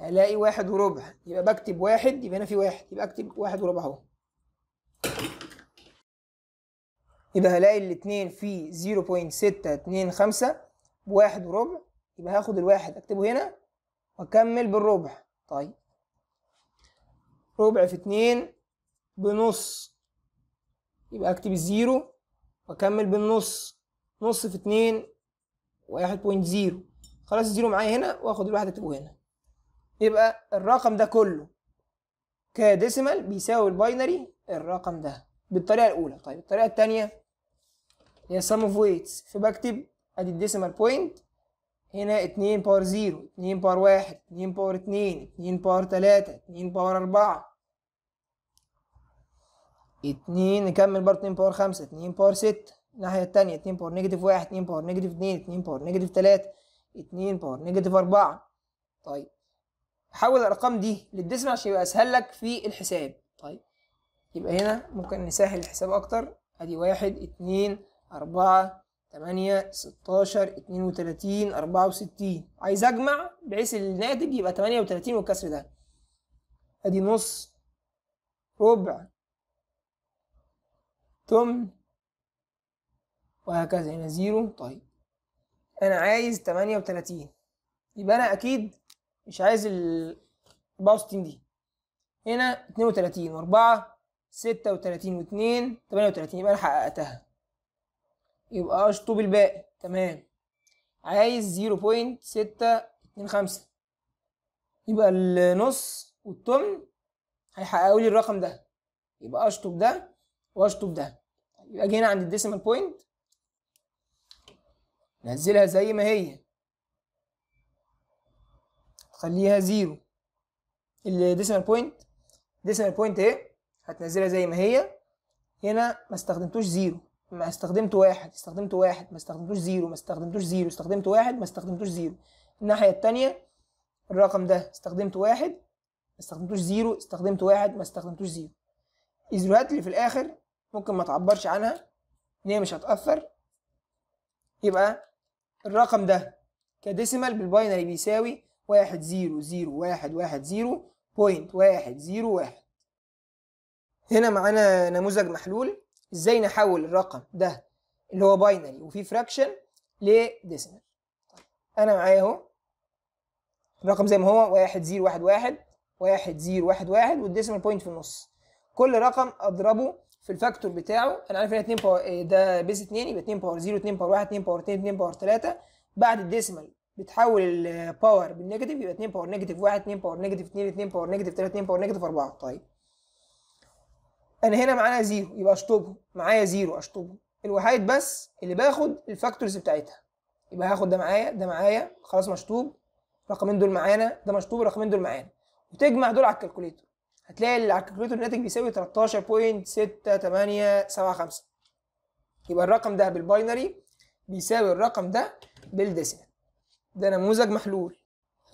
الاقي واحد وربع يبقى بكتب واحد يبقى هنا في واحد يبقى اكتب واحد وربع اهو يبقى هلاقي الاتنين في 0.625 بواحد وربع يبقى هاخد الواحد اكتبه هنا واكمل بالربع طيب ربع في اتنين بنص يبقى اكتب الزيرو واكمل بالنص نص في اتنين واحد بوينت زيرو خلاص الزيرو معايا هنا واخد الواحد اكتبه هنا يبقى الرقم ده كله كديسيمال بيساوي الباينري الرقم ده بالطريقه الاولى طيب الطريقه الثانيه هي سم اوف ويتس فبكتب ادي الديسيمال بوينت هنا 2 باور 0 2 باور 1 2 باور 2 2 باور 3 2 باور 4 2 نكمل برضه 2 باور 5 2 باور 6 الناحية الثانيه 2 باور نيجاتيف 1 2 باور نيجاتيف 2 2 باور نيجاتيف 3 2 باور نيجاتيف 4 طيب حول الارقام دي للدسم عشان يبقى اسهل لك في الحساب طيب يبقى هنا ممكن نسهل الحساب اكتر ادي واحد اتنين اربعة تمانية ستاشر اتنين وتلاتين اربعة وستين عايز اجمع بحيث الناتج يبقى تمانية وتلاتين والكسر ده ادي نص ربع تمن وهكذا هنا زيرو طيب انا عايز تمانية وتلاتين يبقى انا اكيد مش عايز ال 64 دي هنا 32 و4 36 و2 38 يبقى انا حققتها يبقى اشطب الباقي تمام عايز 0.625 يبقى النص والثمن هيحققوا لي الرقم ده يبقى اشطب ده واشطب ده يبقى جينا عند الديسيمال بوينت نزلها زي ما هي خليها زيرو الديسيمال بوينت ديسيمال بوينت اهي هتنزلها زي ما هي هنا ما استخدمتوش زيرو ما استخدمت واحد استخدمت واحد ما استخدمتوش زيرو ما استخدمتوش زيرو استخدمت واحد ما استخدمتوش زيرو الناحية التانية الرقم ده استخدمت واحد ما استخدمتوش زيرو استخدمت واحد ما استخدمتوش زيرو الزيروهات اللي في الآخر ممكن ما تعبرش عنها إن هي مش هتأثر يبقى الرقم ده كديسيمال بالباينري بيساوي واحد زيرو زيرو واحد واحد زيرو بوينت واحد زيرو واحد هنا معانا نموذج محلول ازاي نحول الرقم ده اللي هو باينري وفيه فراكشن لديسيمال انا معايا اهو الرقم زي ما هو واحد زيرو واحد واحد واحد زيرو واحد واحد والديسيمال بوينت في النص كل رقم اضربه في الفاكتور بتاعه انا عارف ان 2 باور إيه، ده بيس 2 يبقى 2 باور 0 2 باور 1 2 باور 2 2 باور 3 بعد الديسيمال بتحول الباور بالنيجاتيف يبقى 2 باور نيجاتيف 1 2 باور نيجاتيف 2 2 باور نيجاتيف 3 2 باور نيجاتيف 4 طيب انا هنا معانا زيرو يبقى اشطبه معايا زيرو اشطبه الوحيد بس اللي باخد الفاكتورز بتاعتها يبقى هاخد ده معايا ده معايا خلاص مشطوب رقمين دول معانا ده مشطوب الرقمين دول معانا وتجمع دول على الكالكوليتر هتلاقي اللي على الكالكوليتر الناتج بيساوي 13.6875 يبقى الرقم ده بالباينري بيساوي الرقم ده بالديسيمال ده نموذج محلول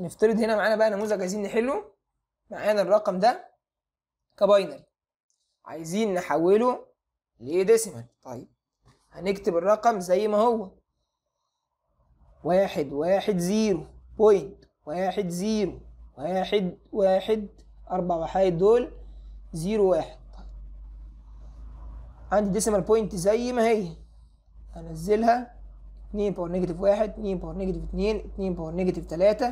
هنفترض هنا معانا بقى نموذج عايزين نحله معانا الرقم ده كباينري عايزين نحوله لايه ديسيمال طيب هنكتب الرقم زي ما هو واحد واحد زيرو بوينت واحد زيرو واحد واحد أربع وحايد دول زيرو واحد طيب عندي ديسيمال بوينت زي ما هي هنزلها 2 باور نيجاتيف 1 2 باور نيجاتيف 2 2 باور نيجاتيف 3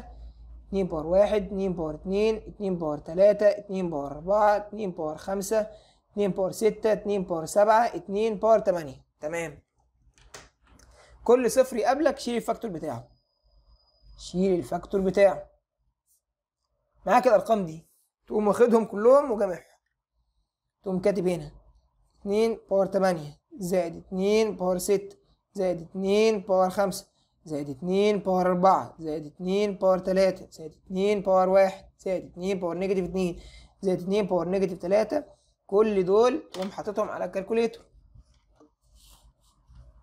2 باور 1 2 باور 2 2 باور 3 2 باور 4 2 باور 5 2 باور 6 2 باور 7 2 باور 8 تمام كل صفر يقابلك شيل الفاكتور بتاعه شيل الفاكتور بتاعه معاك الارقام دي تقوم واخدهم كلهم وجمعهم تقوم كاتب هنا 2 باور 8 زائد 2 باور 6 زائد اتنين باور خمسة زائد اتنين باور أربعة زائد اتنين باور تلاتة زائد اتنين باور واحد زائد اتنين باور نيجاتيف اتنين زائد اتنين باور نيجاتيف تلاتة كل دول قوم حاططهم على الكالكوليتر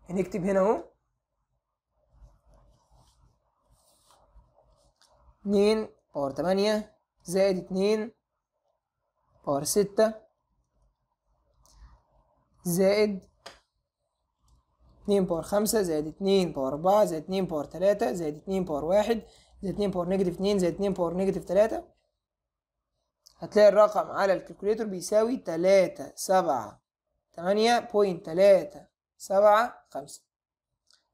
هنكتب هنا اهو اتنين باور تمانية زائد اتنين باور ستة زائد 2 باور 5 زائد 2 باور 4 زائد 2 باور 3 زائد 2 باور 1 زائد 2 باور نيجاتيف 2 زائد 2 باور نيجاتيف 3 هتلاقي الرقم على الكالكوليتر بيساوي 3 7 8 بوينت 3 7 5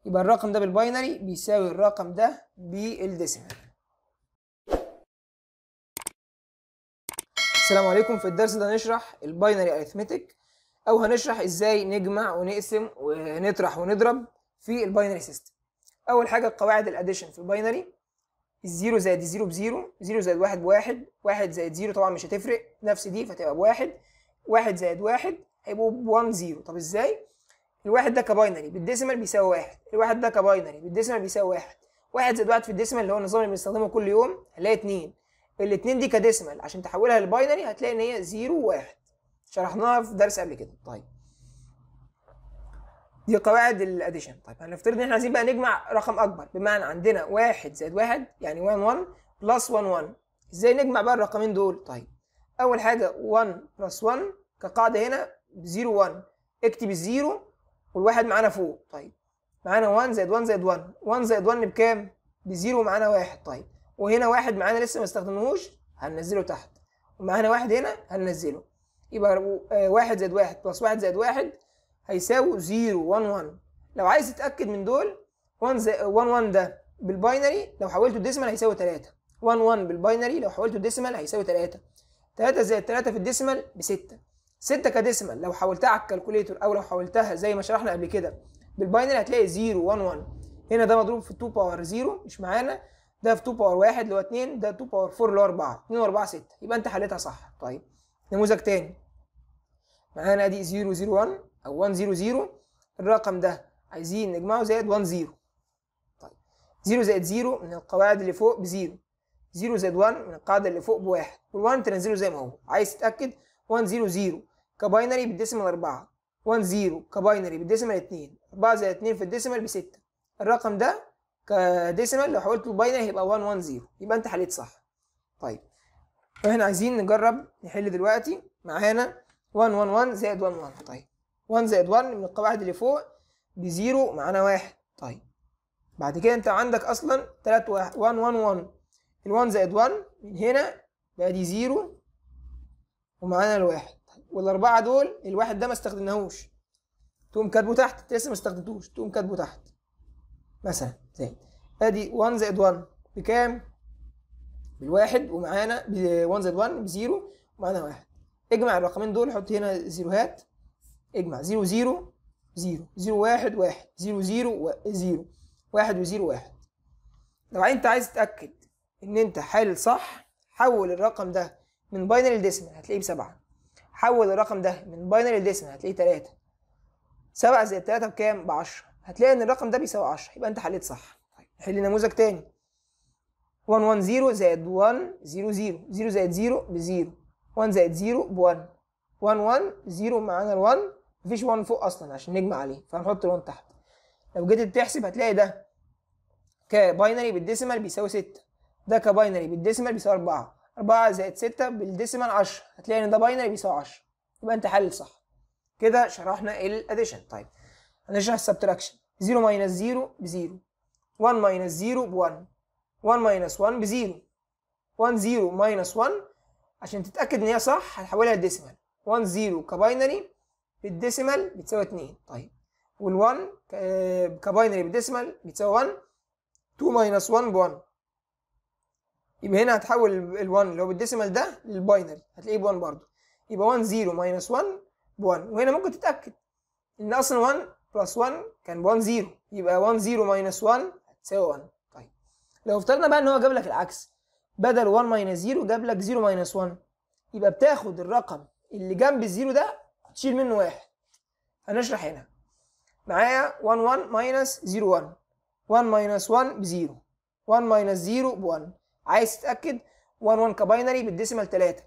يبقى الرقم ده بالباينري بيساوي الرقم ده بالديسيمال السلام عليكم في الدرس ده هنشرح الباينري اريثمتيك او هنشرح ازاي نجمع ونقسم ونطرح ونضرب في الباينري سيستم اول حاجه قواعد الاديشن في الباينري الزيرو زائد الزيرو بزيرو زيرو زائد واحد بواحد واحد زائد زيرو طبعا مش هتفرق نفس دي فتبقى بواحد واحد زائد واحد هيبقوا بوان زيرو طب ازاي الواحد ده كباينري بالديسيمال بيساوي واحد الواحد ده كباينري بالديسيمال بيساوي واحد واحد زائد واحد في الديسيمال اللي هو النظام اللي بنستخدمه كل يوم هنلاقي اتنين الاتنين دي كديسيمال عشان تحولها للباينري هتلاقي ان هي زيرو واحد شرحناها في درس قبل كده طيب دي قواعد الاديشن طيب هنفترض ان احنا عايزين بقى نجمع رقم اكبر بمعنى عندنا واحد زائد واحد يعني 1 1 بلس 1 1 ازاي نجمع بقى الرقمين دول طيب اول حاجه 1 بلس 1 كقاعده هنا 0 1 اكتب الزيرو والواحد معانا فوق طيب معانا 1 زائد 1 زائد 1 1 زائد 1 بكام؟ بزيرو معانا واحد طيب وهنا واحد معانا لسه ما استخدمناهوش هننزله تحت ومعانا واحد هنا هننزله يبقى آه، واحد زائد واحد بلس واحد زائد واحد هيساوي زيرو وان وان لو عايز تتأكد من دول وان 1 وان وان ده بالباينري لو حولته ديسمال هيساوي تلاتة وان وان بالباينري لو حولته ديسمال هيساوي تلاتة تلاتة زائد تلاتة في الديسمال بستة ستة كديسمال لو حولتها على الكالكوليتور أو لو حولتها زي ما شرحنا قبل كده بالباينري هتلاقي زيرو وان وان هنا ده مضروب في 2 باور 0 مش معانا ده في 2 باور 1 اللي هو 2 ده 2 باور 4 اللي هو 4 2 و4 6 يبقى انت حليتها صح طيب نموذج تاني معانا ادي 001 او 100 الرقم ده عايزين نجمعه زائد 10 0 طيب 0 زائد 0 من القواعد اللي فوق ب 0 0 زائد 1 من القاعده اللي فوق بواحد وال1 تنزله زي ما هو عايز تتاكد 1 0 0 كباينري بالديسيمال 4 1 0 كباينري بالديسيمال 2 4 زائد 2 في الديسيمال ب 6 الرقم ده كديسيمال لو حولته لباينري هيبقى 1 1 0 يبقى انت حليت صح طيب فاحنا عايزين نجرب نحل دلوقتي معانا 1 1 1 زائد 1 1 طيب 1 زائد 1 من القواعد اللي فوق بزيرو معانا واحد طيب بعد كده انت عندك اصلا 3 1 1 1 ال 1 زائد 1 من هنا بقى دي زيرو ومعانا الواحد طيب والاربعه دول الواحد ده ما استخدمناهوش تقوم كاتبه تحت انت لسه ما استخدمتوش تقوم كاتبه تحت مثلا زي ادي 1 زائد 1 بكام؟ بالواحد ومعانا 1 زائد 1 بزيرو ومعانا واحد اجمع الرقمين دول حط هنا زيروهات اجمع 0 0 0 زيرو 1 1 0 0 و... 1 واحد وزيرو 1 لو انت عايز تتاكد ان انت حل صح حول الرقم ده من باينري لديسمال هتلاقيه بسبعة حول الرقم ده من باينري لديسمال هتلاقيه تلاتة سبعة زائد تلاتة بكام؟ ب 10 هتلاقي ان الرقم ده بيساوي 10 يبقى انت حليت صح طيب، حل نموذج تاني 110 زائد 100 0 0 0 زائد 0 ب 0 1 زائد 0 ب 1 1 1 0 معانا ال 1 مفيش 1 فوق اصلا عشان نجمع عليه فهنحط ال 1 تحت لو جيت تحسب هتلاقي ده كباينري بالديسيمال بيساوي 6 ده كباينري بالديسيمال بيساوي 4 4 زائد 6 بالديسيمال 10 هتلاقي ان ده باينري بيساوي 10 يبقى انت حل صح كده شرحنا الاديشن طيب هنشرح السبتراكشن 0 ماينس 0 ب 0 1 ماينس 0 ب 1 1 ماينس 1 ب 0 1 0 ماينس 1 عشان تتاكد ان هي صح هنحولها لديسيمال 1 0 كباينري بالديسيمال بتساوي 2 طيب وال1 آه، كباينري بالديسيمال بتساوي 1 2 ماينس 1 ب 1 يبقى هنا هتحول ال1 اللي هو بالديسيمال ده للباينري هتلاقيه ب 1 برضه يبقى 1 0 ماينس 1 ب 1 وهنا ممكن تتاكد ان اصلا 1 بلس 1 كان ب 1 0 يبقى 1 0 ماينس 1 هتساوي 1 طيب لو افترضنا بقى ان هو جاب لك العكس بدل 1 ماينس 0 جاب لك 0 ماينس 1 يبقى بتاخد الرقم اللي جنب الزيرو ده تشيل منه واحد هنشرح هنا معايا 1 1 ماينس 0 1 1 ماينس 1 ب 0 1 ماينس 0 ب 1 عايز تتاكد 1 1 كباينري بالديسيمال 3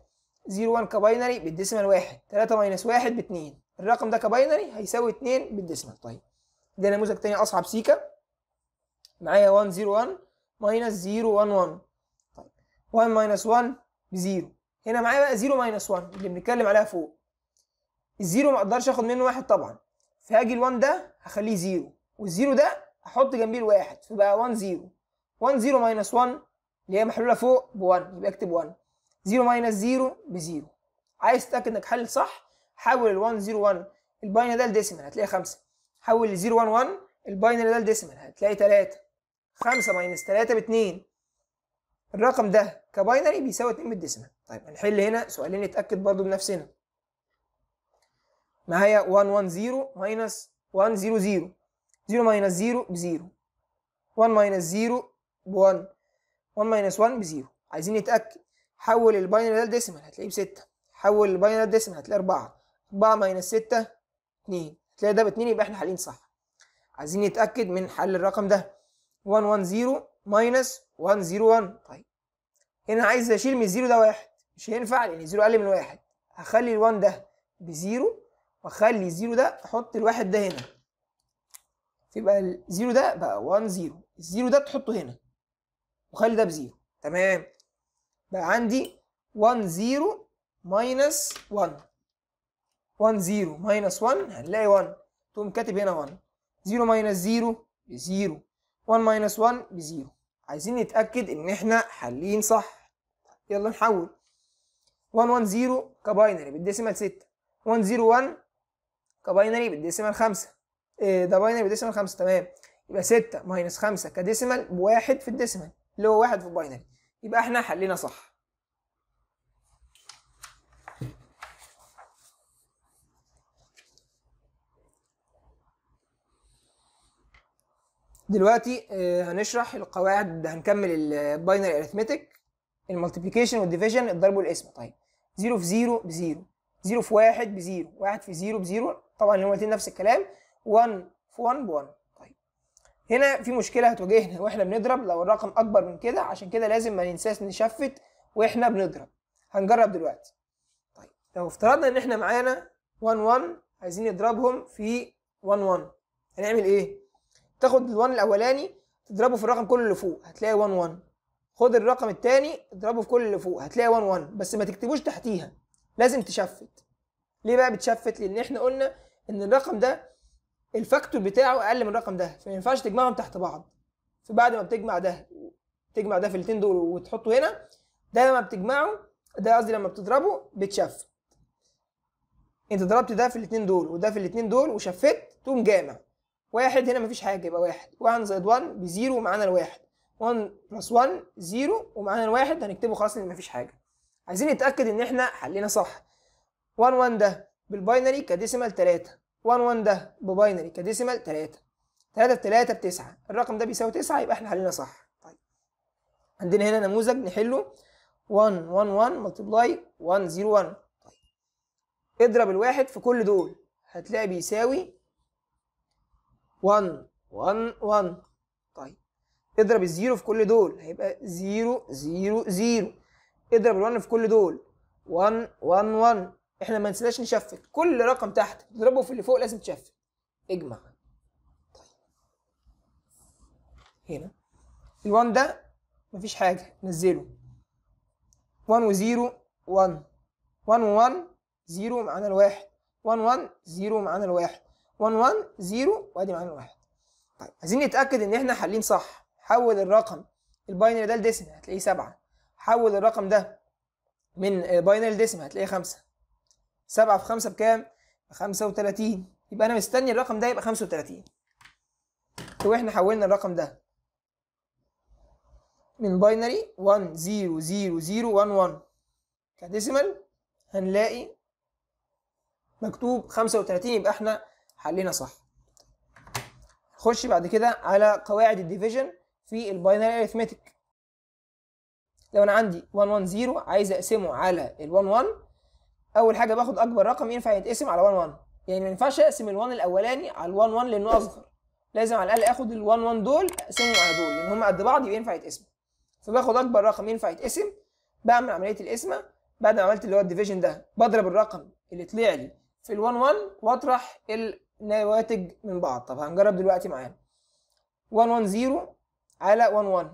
0 1 كباينري بالديسيمال 1 3 ماينس 1 ب 2 الرقم ده كباينري هيساوي 2 بالديسيمال طيب ده نموذج تاني اصعب سيكا معايا 1 0 1 ماينس 0 1 1 1 ماينس 1 ب 0 هنا معايا بقى 0 ماينس 1 اللي بنتكلم عليها فوق الزيرو ما اقدرش اخد منه واحد طبعا فهاجي ال1 ده هخليه زيرو والزيرو ده هحط جنبيه الواحد فبقى 1 0 1 0 ماينس 1 اللي هي محلوله فوق ب1 يبقى اكتب 1 0 ماينس 0 ب 0 عايز تتاكد انك حلل صح حول ال 1 0 1 الباينري ده لديسيمال هتلاقي 5 حول ال 0 1 1 الباينري ده لديسيمال هتلاقي 3 5 ماينس 3 ب 2 الرقم ده كباينري بيساوي 2 بالديسيمال طيب هنحل هنا سؤالين نتاكد برضو بنفسنا ما هي 110 ماينس 100 0 ماينس 0 ب 0 1 ماينس 0 ب 1 1 ماينس 1 ب 0 عايزين نتاكد حول الباينري ده لديسيمال هتلاقيه ب 6 حول الباينري ده لديسيمال هتلاقيه 4 4 ماينس 6 2 هتلاقي ده ب 2 يبقى احنا حالين صح عايزين نتاكد من حل الرقم ده 110 ماينس 101 طيب هنا عايز اشيل من الزيرو ده واحد مش هينفع لان الزيرو اقل من واحد هخلي ال1 ده بزيرو واخلي الزيرو ده احط الواحد ده هنا فيبقى الزيرو ده بقى 1 0 الزيرو ده تحطه هنا وخلي ده بزيرو تمام بقى عندي 1 0 ماينس 1 1 0 ماينس 1 هنلاقي 1 تقوم كاتب هنا 1 0 ماينس 0 0 1 ماينس 1 0 عايزين نتأكد إن إحنا حالين صح يلا نحول 1 1 0 كباينري بالديسيمال 6 1 0 1 كباينري بالديسيمال 5 إيه ده باينري بالديسيمال 5 تمام يبقى 6 ماينس 5 كديسيمال بواحد في الديسيمال اللي هو واحد في الباينري يبقى إحنا حلينا صح دلوقتي آه، هنشرح القواعد هنكمل الباينري اريثمتيك المالتيبيكيشن والديفيجن الضرب والقسمه طيب 0 في 0 ب 0 0 في 1 ب 0 1 في 0 ب 0 طبعا الاثنين نفس الكلام 1 في 1 ب 1 طيب هنا في مشكله هتواجهنا واحنا بنضرب لو الرقم اكبر من كده عشان كده لازم ما ننساش نشفت واحنا بنضرب هنجرب دلوقتي طيب لو افترضنا ان احنا معانا 1 1 عايزين نضربهم في 1 1 هنعمل ايه تاخد ال1 الاولاني تضربه في الرقم كله اللي فوق هتلاقي 1 1 خد الرقم الثاني اضربه في كل اللي فوق هتلاقي 1 1 بس ما تكتبوش تحتيها لازم تشفت ليه بقى بتشفت لان احنا قلنا ان الرقم ده الفاكتور بتاعه اقل من الرقم ده فما ينفعش تجمعهم تحت بعض فبعد ما بتجمع ده تجمع ده في الاثنين دول وتحطه هنا ده لما بتجمعه ده قصدي لما بتضربه بتشف انت ضربت ده في الاثنين دول وده في الاثنين دول وشفت تقوم جامع واحد هنا مفيش حاجه يبقى واحد 1 زائد 1 بزيرو ومعانا الواحد 1 بلس 1 0 ومعانا الواحد هنكتبه خلاص لان مفيش حاجه عايزين نتاكد ان احنا حلينا صح 1 1 ده بالباينري كديسيمال 3 1 1 ده بباينري كديسيمال 3 3 في 3 بتسعة الرقم ده بيساوي 9 يبقى احنا حلينا صح طيب عندنا هنا نموذج نحله 1 1 1 ملتبلاي 1 0 1 طيب اضرب الواحد في كل دول هتلاقي بيساوي 1 1 1 طيب اضرب الزيرو في كل دول هيبقى 0 0 0 اضرب ال1 في كل دول 1 1 1 احنا ما ننساش نشفت كل رقم تحت تضربه في اللي فوق لازم تشفت اجمع طيب هنا ال1 ده مفيش حاجه نزله 1 و0 1 1 و1 0 معانا الواحد 1 1 0 معانا الواحد 1 1 0 وادي معانا واحد طيب عايزين نتاكد ان احنا حالين صح حول الرقم الباينري ده لديسم هتلاقيه 7 حول الرقم ده من باينري لديسم هتلاقيه 5 7 في 5 بكام؟ ب 35 يبقى انا مستني الرقم ده يبقى 35 واحنا حولنا الرقم ده من باينري 1 0 0 0 1 1 كديسيمال هنلاقي مكتوب 35 يبقى احنا حلينا صح خش بعد كده على قواعد الديفيجن في الباينري اريثمتيك لو انا عندي 110 عايز اقسمه على ال11 اول حاجه باخد اكبر رقم ينفع يتقسم على 11 يعني ما ينفعش اقسم ال1 الاولاني على ال11 لانه اصغر لازم على الاقل اخد ال11 دول اقسمهم على دول لان هم قد بعض يبقى ينفع يتقسموا فباخد اكبر رقم ينفع يتقسم بعمل عمليه القسمه بعد ما عملت اللي هو الديفيجن ده بضرب الرقم اللي طلع لي في ال11 واطرح ال نواتج من بعض طب هنجرب دلوقتي معانا 1 1 0 على 1 1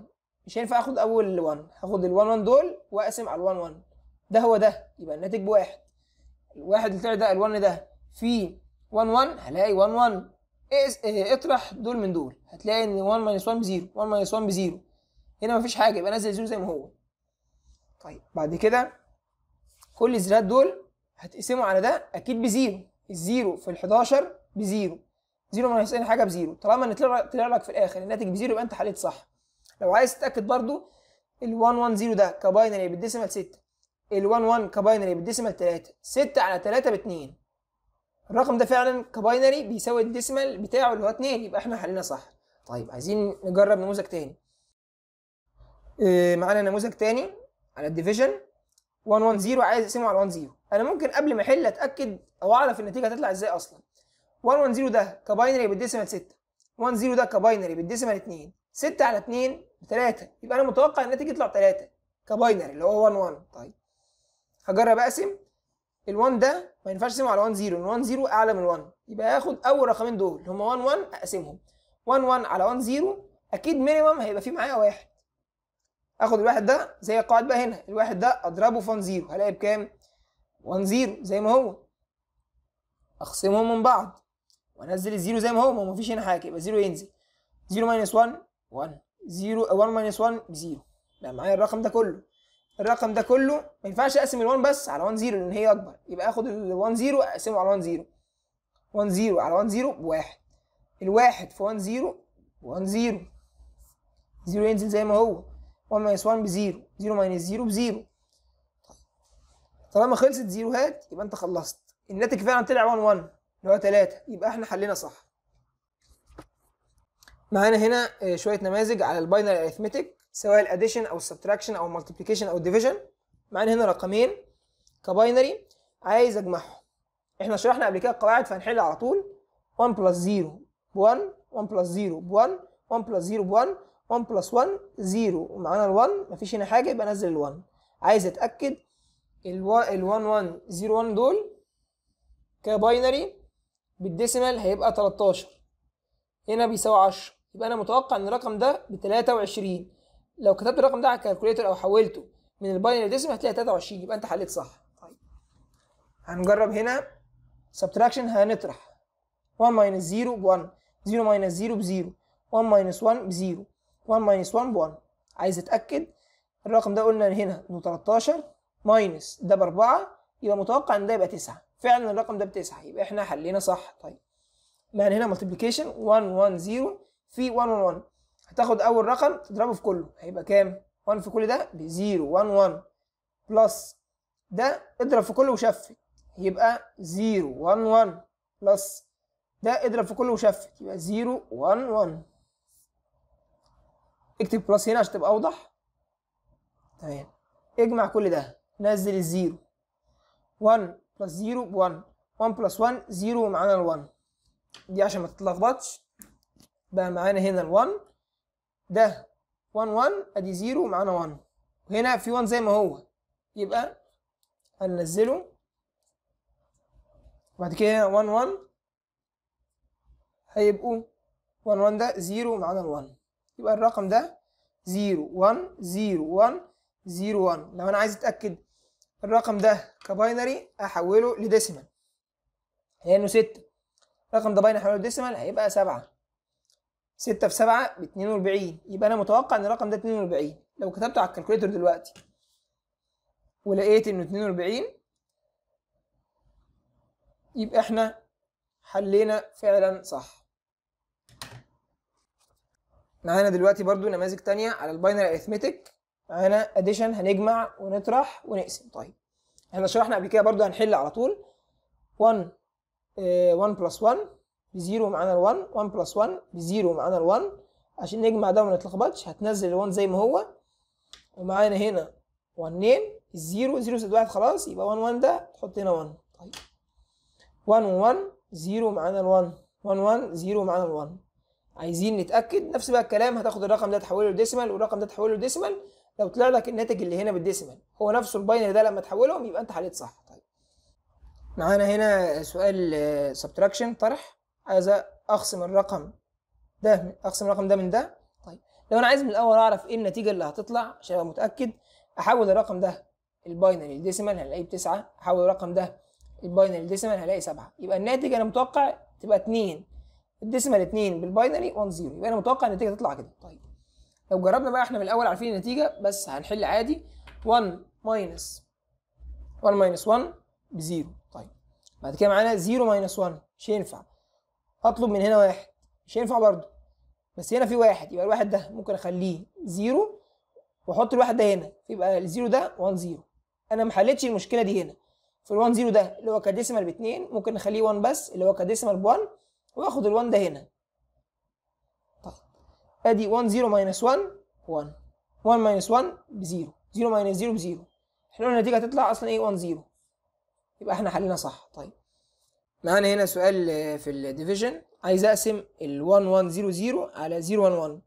مش هينفع اخد اول 1 هاخد ال 1 1 دول واقسم على ال 1 1 ده هو ده يبقى الناتج بواحد الواحد اللي طلع ده ال1 ده في 1 1 هلاقي 1 1 إيه، اطرح دول من دول هتلاقي ان 1 1 بزيرو 1 1 بزيرو هنا مفيش حاجه يبقى نزل زيرو زي ما هو طيب بعد كده كل الزيرات دول هتقسموا على ده اكيد بزيرو الزيرو في ال11 بزيرو زيرو ما هيسالني حاجه بزيرو طالما ان طلع لك في الاخر الناتج بزيرو يبقى انت حليت صح لو عايز تتاكد برضو ال 110 ده كباينري بالديسيمال 6 ال 11 كباينري بالديسيمال 3 6 على 3 ب 2 الرقم ده فعلا كباينري بيساوي الديسيمال بتاعه اللي هو 2 يبقى احنا حلينا صح طيب عايزين نجرب نموذج تاني إيه معانا نموذج تاني على الديفيجن 110 عايز اقسمه على 10 انا ممكن قبل ما احل اتاكد او اعرف النتيجه هتطلع ازاي اصلا 110 ده كباينري بالديسيمال 6 10 ده كباينري بالديسيمال 2 6 على 2 3 يبقى انا متوقع الناتج يطلع 3 كباينري اللي هو 1 1 طيب هجرب اقسم ال1 ده ما ينفعش اقسمه على 1 0 ال 1 0 اعلى من 1 يبقى هاخد اول رقمين دول اللي هما 1 1 اقسمهم 1 1 على 1 0 اكيد مينيمم هيبقى فيه معايا واحد اخد الواحد ده زي القاعد بقى هنا الواحد ده اضربه في 1 0 هلاقي بكام 1 0 زي ما هو اقسمهم من بعض وانزل الزيرو زي ما هو ما فيش هنا حاجه يبقى زيرو ينزل زيرو ماينس 1 1 زيرو 1 ماينس 1 بزيرو لا معايا الرقم ده كله الرقم ده كله ما ينفعش اقسم ال1 بس على 1 0 لان هي اكبر يبقى اخد ال1 0 اقسمه على 1 0 1 0 على 1 0 بواحد الواحد في 1 0 1 0 0 ينزل زي ما هو 1 ماينس 1 بزيرو 0 ماينس 0 بزيرو طالما خلصت زيروهات يبقى انت خلصت الناتج فعلا طلع 1 1 اللي هو 3 يبقى احنا حلينا صح معانا هنا آه، شويه نماذج على الباينري اريثمتيك سواء الاديشن او السبتراكشن او المالتيبليكيشن او الديفيجن معانا هنا رقمين كباينري عايز اجمعهم احنا شرحنا قبل كده القواعد فهنحل على طول 1 بلس 0 ب 1 1 بلس 0 ب 1 1 بلس 0 ب 1 1 بلس 1 0 ومعانا ال 1 مفيش هنا حاجه يبقى انزل ال 1 عايز اتاكد ال 1 1 0 1 دول كباينري بالديسيمال هيبقى 13 هنا بيساوي 10 يبقى انا متوقع ان الرقم ده ب 23 لو كتبت الرقم ده على الكالكوليتر او حولته من الباينري ديسيمال هتلاقي 23 يبقى انت حليت صح طيب هنجرب هنا سبتراكشن هنطرح 1 ماينس 0 ب 1 0 ماينس 0 ب 0 1 ماينس 1 ب 0 1 ماينس 1 ب 1 عايز اتاكد الرقم ده قلنا هنا انه 13 ماينس ده ب 4 يبقى متوقع ان ده يبقى 9 فعلا الرقم ده بتسعة يبقى احنا حلينا صح طيب معنى هنا ملتبليكيشن 1 1 0 في 1 1 1 هتاخد اول رقم تضربه في كله هيبقى كام 1 في كل ده ب 0 1 1 بلس ده اضرب في كله وشفت يبقى 0 1 1 بلس ده اضرب في كله وشفت يبقى 0 1 1 اكتب بلس هنا عشان تبقى اوضح تمام اجمع كل ده نزل الزيرو 1 بلس 0 ب 1 1 بلس 1 0 ومعانا ال 1 دي عشان ما تتلخبطش بقى معانا هنا ال 1 ده 1 1 ادي 0 ومعانا 1 وهنا في 1 زي ما هو يبقى هننزله وبعد كده هنا 1 1 هيبقوا 1 1 ده 0 ومعانا ال 1 يبقى الرقم ده 0 1 0 1 0 1 لو انا عايز اتاكد الرقم ده كباينري احوله لديسيمال لانه ستة الرقم ده باينري احوله لديسيمال هيبقى سبعة ستة في سبعة ب 42 يبقى انا متوقع ان الرقم ده 42 لو كتبته على الكالكوليتر دلوقتي ولقيت انه 42 يبقى احنا حلينا فعلا صح معانا دلوقتي برضو نماذج تانية على الباينري اريثمتك انا اديشن هنجمع ونطرح ونقسم طيب احنا شرحنا قبل كده برضو هنحل على طول 1 1 بلس 1 بزيرو معانا ال 1 1 بلس 1 بزيرو معانا ال 1 عشان نجمع ده وما نتلخبطش هتنزل ال 1 زي ما هو ومعانا هنا 1 2 ال 0 زائد 1 خلاص يبقى 1 1 ده تحط هنا 1 طيب 1 1 0 معانا ال 1 1 1 0 معانا ال 1 عايزين نتاكد نفس بقى الكلام هتاخد الرقم ده تحوله لديسمال والرقم ده تحوله لديسمال لو طلع لك الناتج اللي هنا بالديسيمال هو نفسه الباينري ده لما تحولهم يبقى انت حليت صح طيب معانا هنا سؤال سبتراكشن آه، طرح عايز اقسم الرقم ده اقسم الرقم ده من ده طيب لو انا عايز من الاول اعرف ايه النتيجه اللي هتطلع عشان ابقى متاكد احول الرقم ده الباينري الديسيمال هنلاقيه بتسعة احول الرقم ده الباينري الديسيمال هلاقي سبعة يبقى الناتج انا متوقع تبقى 2 الديسيمال 2 بالباينري 1 0 يبقى انا متوقع النتيجه تطلع كده طيب لو جربنا بقى احنا من الاول عارفين النتيجه بس هنحل عادي 1 ماينس 1 ماينس 1 ب 0 طيب بعد كده معانا 0 ماينس 1 مش هينفع اطلب من هنا واحد مش هينفع برضه بس هنا في واحد يبقى الواحد ده ممكن اخليه 0 واحط الواحد ده هنا يبقى ال 0 ده 1 0 انا ما حلتش المشكله دي هنا في ال1 0 ده اللي هو كديسيمال ب2 ممكن نخليه 1 بس اللي هو كديسيمال ب1 واخد ال1 ده هنا ادي 1 0 ماينس 1 1 1 ماينس 1 ب 0 0 ماينس 0 ب 0 احنا قلنا النتيجه هتطلع اصلا ايه 1 0 يبقى احنا حلينا صح طيب معانا هنا سؤال آه، في الديفيجن عايز اقسم ال 1 1 0 0 على 0 1 1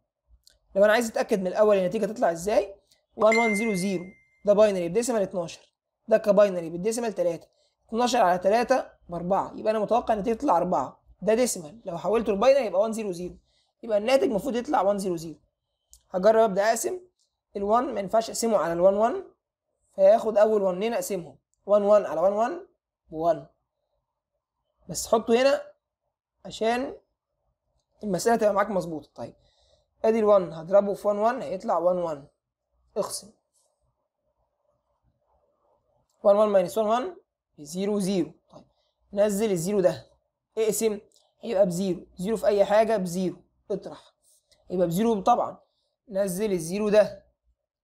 لو انا عايز اتاكد من الاول النتيجه هتطلع ازاي 1 1 0 0 ده باينري بديسيمال 12 ده كباينري بالديسيمال 3 12 على 3 ب 4 يبقى انا متوقع النتيجه تطلع 4 ده ديسيمال لو حولته لباينري يبقى 1 0 0 يبقى الناتج المفروض يطلع 1 0 0 هجرب ابدا اقسم ال1 ما ينفعش اقسمه على ال1 1 فياخد اول 1 2 اقسمهم 1 1 على 1 1 ب1 بس حطه هنا عشان المساله تبقى معاك مظبوطه طيب ادي ال1 هضربه في 1 1 هيطلع 1 1 اقسم 1 1 ماينس 1 1 0 0 طيب نزل ال0 ده اقسم هيبقى ب ب0 0 في اي حاجه ب0 اطرح يبقى بزيرو طبعا نزل الزيرو ده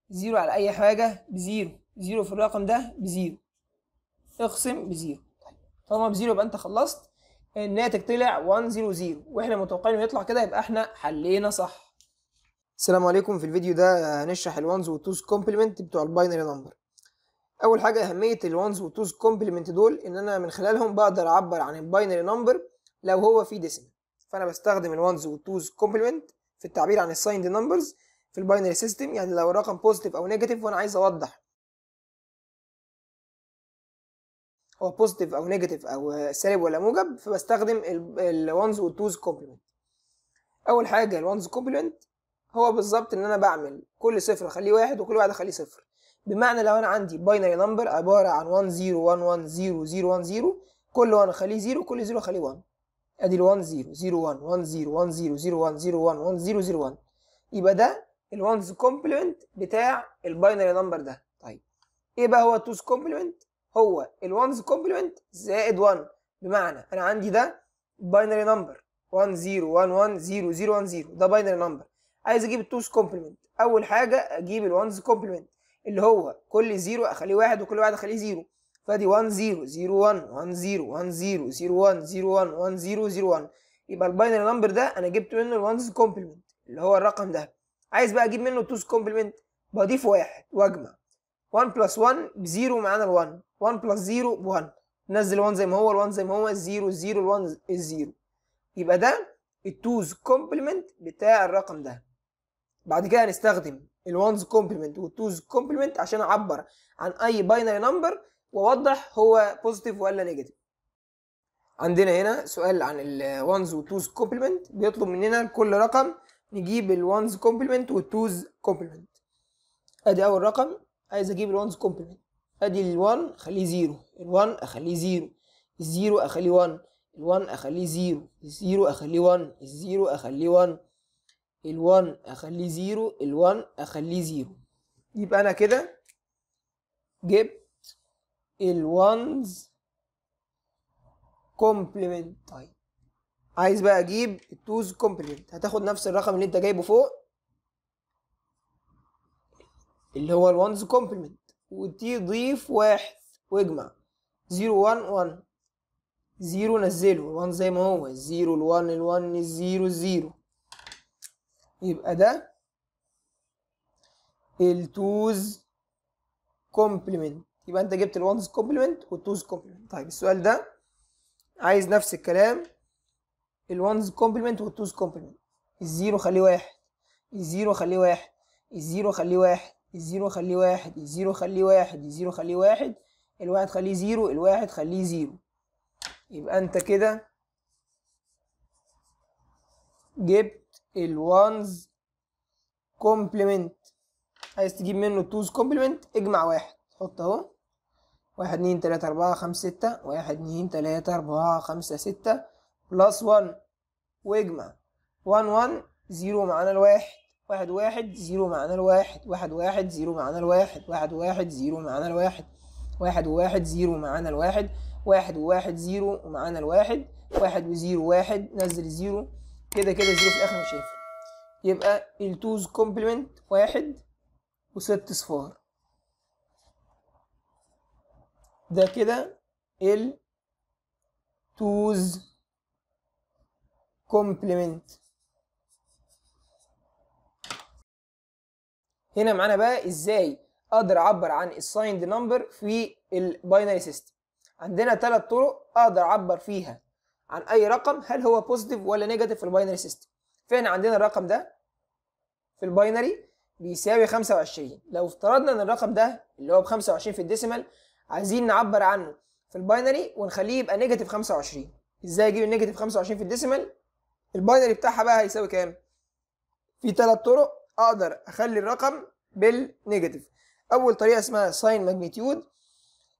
زيرو على اي حاجه بزيرو زيرو في الرقم ده بزيرو اقسم بزيرو طيب، طالما بزيرو يبقى انت خلصت الناتج طلع 1 0 0 واحنا متوقعين انه يطلع كده يبقى احنا حلينا صح السلام عليكم في الفيديو ده هنشرح الوانز والتوز كومبلمنت بتوع الباينري نمبر اول حاجه اهميه الوانز والتوز كومبلمنت دول ان انا من خلالهم بقدر اعبر عن الباينري نمبر لو هو فيه ديسيمال فانا بستخدم الوانز والتوز كومبلمنت في التعبير عن السايند نمبرز في الباينري سيستم يعني لو الرقم بوزيتيف او نيجاتيف وانا عايز اوضح هو بوزيتيف او نيجاتيف او سالب ولا موجب فبستخدم الوانز والتوز كومبلمنت اول حاجه الوانز كومبلمنت هو بالظبط ان انا بعمل كل صفر اخليه واحد وكل واحد اخليه صفر بمعنى لو انا عندي باينري نمبر عباره عن 1 0 1 1 0 0 1 0 كل 1 اخليه 0 كل 0 اخليه 1 ادي ال 1 0 0 1 1 0 1 0 0 1 0 1 1 0 0 1 يبقى ده 1 كومبلمنت بتاع الباينري نمبر ده طيب ايه بقى هو التوز كومبلمنت هو 1 كومبلمنت زائد 1 بمعنى انا عندي ده باينري نمبر 1 0 1 1 0 0 1 0 ده باينري نمبر عايز اجيب التوز كومبلمنت اول حاجه اجيب 1 كومبلمنت اللي هو كل زيرو اخليه واحد وكل واحد اخليه زيرو فادي 1 0 0 1 1 0 1 0 0 1 0 1 1 0 0 1 يبقى الباينري نمبر ده انا جبت منه الوانز كومبلمنت اللي هو الرقم ده عايز بقى اجيب منه التوز كومبلمنت بضيف واحد واجمع 1 بلس 1 ب 0 معانا ال 1 1 بلس 0 ب 1 نزل 1 زي ما هو ال 1 زي ما هو 0 0 ال 1 0 يبقى ده التوز كومبلمنت بتاع الرقم ده بعد كده هنستخدم الوانز كومبلمنت والتوز كومبلمنت عشان اعبر عن اي باينري نمبر ووضح هو بوزيتيف ولا نيجاتيف عندنا هنا سؤال عن 1s و 2 والتوز كومبلمنت بيطلب مننا كل رقم نجيب 1s الوانز كومبلمنت والتوز كومبلمنت ادي اول رقم عايز اجيب 1 الوانز كومبلمنت ادي ال1 اخليه 0 ال1 اخليه 0 0 اخليه 1 ال1 اخليه 0 الزيرو اخليه 1 الزيرو اخليه 1 ال1 اخليه 0 ال1 اخليه 0 يبقى انا كده جبت ones complement طيب عايز بقى اجيب التوز كومبلمنت هتاخد نفس الرقم اللي انت جايبه فوق اللي هو الوانز كومبلمنت وتضيف واحد واجمع 0 1 1 0 نزله الوان زي ما هو 0 1 الوان 0 الزيرو 0 يبقى ده التوز كومبلمنت يبقى انت جبت الوانز كومبلمنت والتوز كومبلمنت طيب السؤال ده عايز نفس الكلام الوانز كومبلمنت والتوز كومبلمنت الزيرو خليه واحد الزيرو خليه واحد الزيرو خليه واحد الزيرو خليه واحد الزيرو خليه واحد الزيرو خليه واحد الواحد خليه زيرو الواحد خليه زيرو يبقى انت كده جبت الوانز كومبلمنت عايز تجيب منه التوز كومبلمنت اجمع واحد حط اهو واحد اتنين تلاتة أربعة خمسة ستة واحد اتنين تلاتة أربعة خمسة ستة بلس ون واجمع ون ون زيرو معانا الواحد واحد واحد زيرو معانا الواحد واحد واحد زيرو معانا الواحد واحد واحد زيرو معانا الواحد واحد واحد زيرو معانا الواحد واحد واحد زيرو معانا الواحد واحد وزيرو واحد نزل زيرو كده كده زيرو في الآخر مش هيفرق يبقى التوز كومبلمنت واحد وست صفار ده كده ال توز كومبلمنت هنا معانا بقى ازاي اقدر اعبر عن assigned نمبر في الباينري سيستم عندنا ثلاث طرق اقدر اعبر فيها عن اي رقم هل هو بوزيتيف ولا نيجاتيف في الباينري سيستم فين عندنا الرقم ده في الباينري بيساوي 25 لو افترضنا ان الرقم ده اللي هو ب 25 في الديسيمال عايزين نعبر عنه في الباينري ونخليه يبقى نيجاتيف 25 ازاي اجيب النيجاتيف 25 في الديسيمال الباينري بتاعها بقى هيساوي كام في ثلاث طرق اقدر اخلي الرقم بالنيجاتيف اول طريقه اسمها ساين ماجنتيود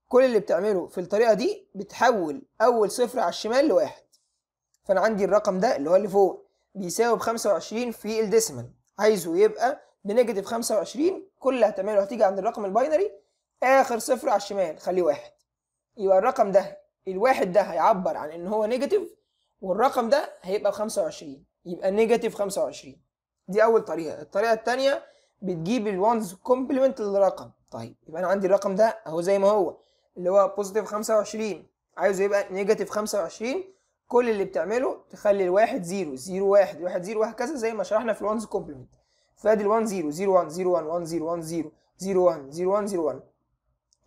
كل اللي بتعمله في الطريقه دي بتحول اول صفر على الشمال لواحد فانا عندي الرقم ده اللي هو اللي فوق بيساوي ب 25 في الديسيمال عايزه يبقى بنيجاتيف 25 كل اللي هتعمله هتيجي عند الرقم الباينري اخر صفر على الشمال خليه واحد يبقى الرقم ده الواحد ده هيعبر عن ان هو نيجاتيف والرقم ده هيبقى 25 يبقى نيجاتيف 25 دي اول طريقه الطريقه الثانيه بتجيب الوانز كومبلمنت للرقم طيب يبقى انا عندي الرقم ده اهو زي ما هو اللي هو بوزيتيف 25 عايزه يبقى نيجاتيف 25 كل اللي بتعمله تخلي الواحد 0 0 1 1 0 وهكذا زي ما شرحنا في الوانز كومبلمنت فادي ال 1 0 0 1 0 1 1 0 1 0 0 1 0 1 0 1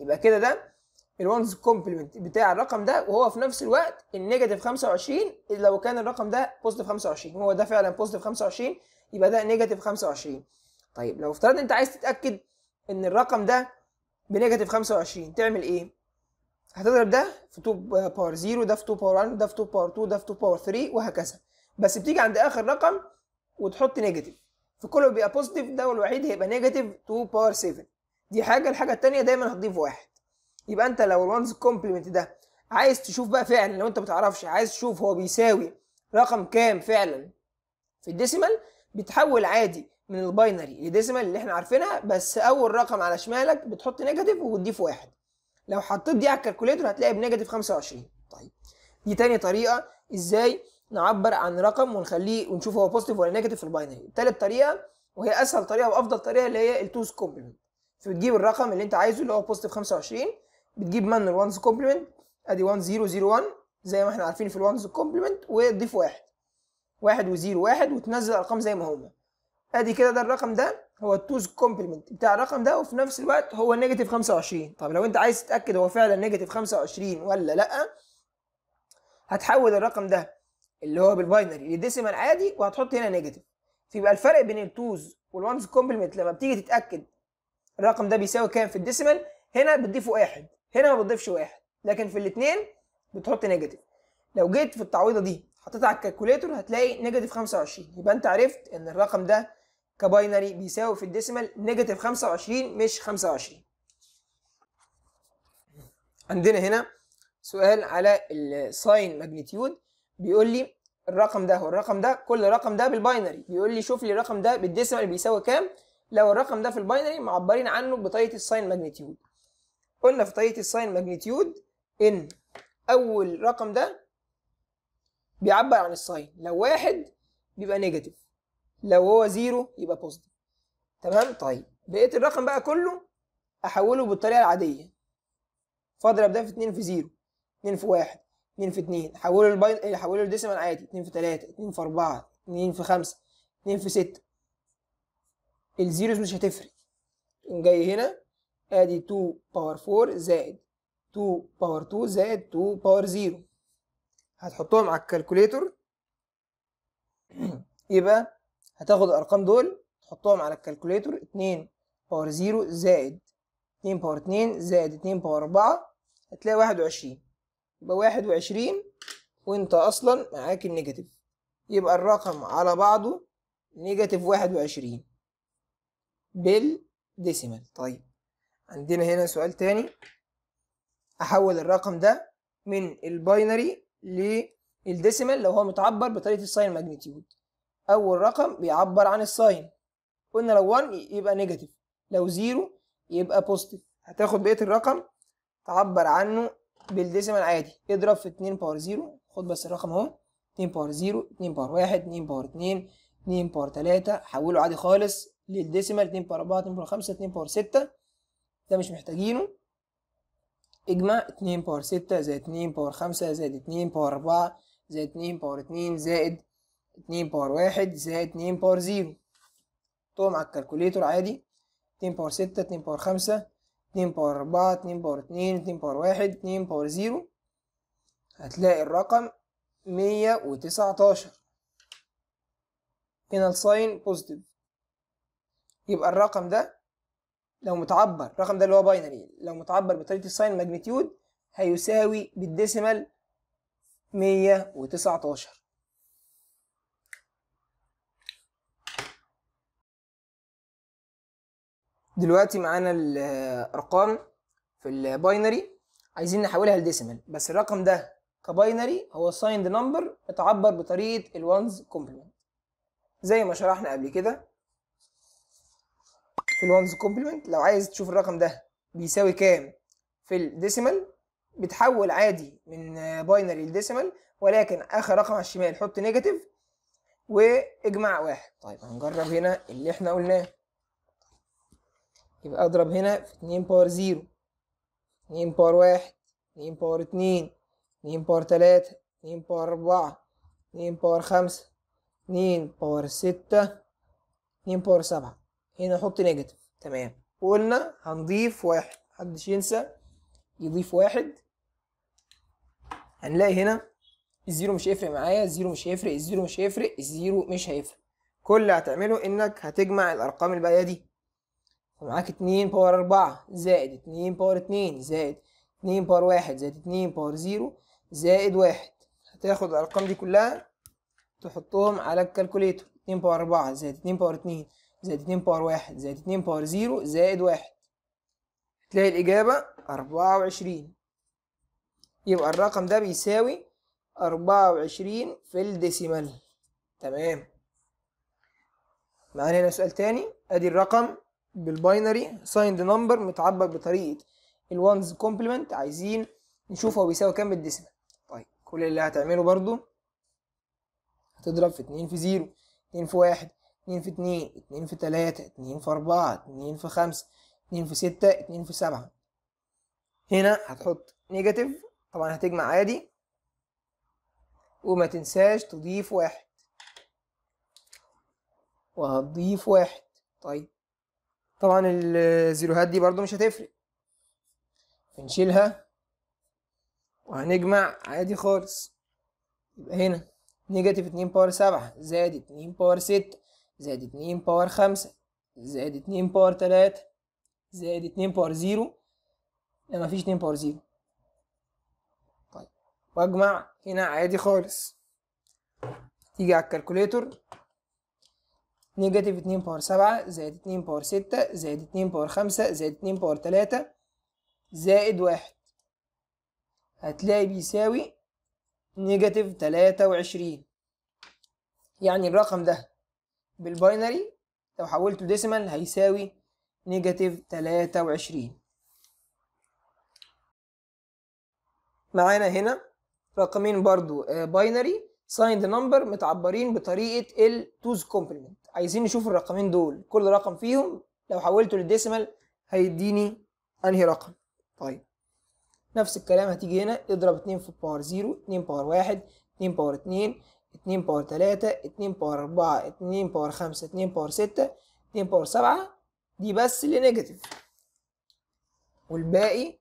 يبقى كده ده الوانز كومبلمنت بتاع الرقم ده وهو في نفس الوقت النيجاتيف 25 لو كان الرقم ده بوزيتيف 25 هو ده فعلا بوزيتيف 25 يبقى ده نيجاتيف 25 طيب لو افترضنا انت عايز تتاكد ان الرقم ده بنيجاتيف 25 تعمل ايه هتضرب ده في 2 باور 0 ده في 2 باور 1 ده في 2 باور 2 ده في 2 باور 3 وهكذا بس بتيجي عند اخر رقم وتحط نيجاتيف فكله بيبقى بوزيتيف ده والوحيد هيبقى نيجاتيف 2 باور 7 دي حاجه الحاجه الثانيه دايما هتضيف واحد يبقى انت لو الوانز كومبلمنت ده عايز تشوف بقى فعلا لو انت ما بتعرفش عايز تشوف هو بيساوي رقم كام فعلا في الديسيمال بتحول عادي من الباينري لديسيمال اللي احنا عارفينها بس اول رقم على شمالك بتحط نيجاتيف وبتضيف واحد لو حطيت دي على الكالكوليتر هتلاقي بنيجاتيف 25 طيب دي تاني طريقه ازاي نعبر عن رقم ونخليه ونشوف هو بوزيتيف ولا نيجاتيف في الباينري تالت طريقه وهي اسهل طريقه وافضل طريقه اللي هي التوز كومبلمنت فبتجيب الرقم اللي انت عايزه اللي هو بوزيتيف 25 بتجيب منه الوانز كومبلمنت ادي 1001 زي ما احنا عارفين في الوانز كومبلمنت وتضيف واحد واحد وزيرو واحد وتنزل الارقام زي ما هما ادي كده ده الرقم ده هو التوز كومبلمنت بتاع الرقم ده وفي نفس الوقت هو نيجاتيف 25 طب لو انت عايز تتاكد هو فعلا نيجاتيف 25 ولا لا هتحول الرقم ده اللي هو بالباينري لديسيمال عادي وهتحط هنا نيجاتيف فيبقى الفرق بين التوز والوانز كومبلمنت لما بتيجي تتاكد الرقم ده بيساوي كام في الديسيمال هنا بتضيفه واحد هنا ما بتضيفش واحد لكن في الاثنين بتحط نيجاتيف لو جيت في التعويضه دي حطيتها على الكالكوليتر هتلاقي نيجاتيف 25 يبقى انت عرفت ان الرقم ده كباينري بيساوي في الديسيمال نيجاتيف 25 مش 25 عندنا هنا سؤال على الساين ماجنتيود بيقول لي الرقم ده والرقم ده كل رقم ده بالباينري بيقول لي شوف لي الرقم ده بالديسيمال بيساوي كام لو الرقم ده في الباينري معبرين عنه بطريقه الساين ماجنتيود قلنا في طريقه الساين ماجنتيود ان اول رقم ده بيعبر عن الساين لو واحد بيبقى نيجاتيف لو هو زيرو يبقى بوزيتيف تمام طيب بقيه الرقم بقى كله احوله بالطريقه العاديه فاضرب ده في 2 في 0 2 في 1 2 في 2 حوله للباين حوله للديسيمال عادي 2 في 3 2 في 4 2 في 5 2 في 6 الزيروز مش هتفرق جاي هنا ادي 2 باور 4 زائد 2 باور 2 زائد 2 باور 0 هتحطهم على الكالكوليتر [CLEARS THROAT] يبقى هتاخد الارقام دول تحطهم على الكالكوليتر 2 باور 0 زائد 2 باور 2 زائد 2 باور 4 هتلاقي 21 يبقى 21 وانت اصلا معاك النيجاتيف يبقى الرقم على بعضه نيجاتيف 21 بالديسيمال طيب عندنا هنا سؤال تاني احول الرقم ده من الباينري للديسيمال لو هو متعبر بطريقه الساين ماجنتيود اول رقم بيعبر عن الساين قلنا لو 1 يبقى نيجاتيف لو 0 يبقى بوزيتيف هتاخد بقيه الرقم تعبر عنه بالديسيمال عادي اضرب في 2 باور 0 خد بس الرقم اهو 2 باور 0 2 باور 1 2 باور 2 2 باور 3 حوله عادي خالص للديسيمال 2 باور 4 2 باور 5 2 باور 6 ده مش محتاجينه اجمع 2 باور 6 زائد 2 باور 5 زائد 2 باور 4 زائد 2 باور 2 زائد 2 باور 1 زائد 2 باور 0 حطهم على الكالكوليتور عادي 2 باور 6 2 باور 5 2 باور 4 2 باور 2 2 باور 1 2 باور 0 هتلاقي الرقم 119 هنا الساين بوزيتيف يبقى الرقم ده لو متعبر الرقم ده اللي هو باينري لو متعبر بطريقه الساين ماجنتيود هيساوي بالديسيمال 119 دلوقتي معانا الارقام في الباينري عايزين نحولها لديسيمال بس الرقم ده كباينري هو سايند نمبر اتعبر بطريقه الوانز كومبلمنت زي ما شرحنا قبل كده في الوانز كومبلمنت لو عايز تشوف الرقم ده بيساوي كام في الديسيمال بتحول عادي من باينري لديسيمال ولكن اخر رقم على الشمال حط نيجاتيف واجمع واحد طيب هنجرب هنا اللي احنا قلناه يبقى اضرب هنا في 2 باور 0 2 باور 1 2 باور 2 2 باور 3 2 باور 4 2 باور 5 2 باور 6 2 باور 7 هنا نحط نيجاتيف تمام وقلنا هنضيف واحد محدش ينسى يضيف واحد هنلاقي هنا الزيرو مش هيفرق معايا الزيرو مش هيفرق الزيرو مش هيفرق الزيرو مش هيفرق كل اللي هتعمله انك هتجمع الارقام الباقيه دي ومعاك اتنين باور اربعة زائد اتنين باور اتنين زائد اتنين باور واحد زائد اتنين باور زيرو زائد واحد هتاخد الارقام دي كلها تحطهم على الكالكوليتر اتنين باور اربعة زائد اتنين باور اتنين زائد 2 باور 1 زائد 2 باور 0 زائد 1 تلاقي الإجابة 24 يبقى الرقم ده بيساوي 24 في الديسيمال تمام معانا هنا سؤال تاني ادي الرقم بالباينري سايند نمبر متعبر بطريقة الوانز كومبلمنت عايزين نشوف هو بيساوي كام بالديسيمال طيب كل اللي هتعمله برضو هتضرب في 2 في 0 2 في 1 اتنين في اتنين اتنين في تلاتة اتنين في أربعة اتنين في خمسة اتنين في ستة اتنين في سبعة هنا هتحط نيجاتيف طبعا هتجمع عادي وما تنساش تضيف واحد وهتضيف واحد طيب طبعا الزيروهات دي برضو مش هتفرق هنشيلها وهنجمع عادي خالص يبقى هنا نيجاتيف اتنين باور سبعة زائد اتنين باور ستة زائد اتنين باور خمسة زائد اتنين باور تلاتة زائد اتنين باور زيرو لا مفيش اتنين باور زيرو طيب واجمع هنا عادي خالص تيجي على الكالكوليتور نيجاتيف اتنين باور سبعة زائد اتنين باور ستة زائد اتنين باور خمسة زائد اتنين باور تلاتة زائد واحد هتلاقي بيساوي نيجاتيف تلاتة وعشرين يعني الرقم ده بالباينري لو حولته ديسيمال هيساوي نيجاتيف 23 معانا هنا رقمين برضو آه، باينري سايند نمبر متعبرين بطريقه التوز كومبلمنت عايزين نشوف الرقمين دول كل رقم فيهم لو حولته للديسيمال هيديني انهي رقم طيب نفس الكلام هتيجي هنا اضرب 2 في باور 0 2 باور 1 2 باور 2 اتنين باور تلاتة اتنين باور أربعة اتنين باور خمسة اتنين باور ستة اتنين باور سبعة دي بس اللي نيجاتيف والباقي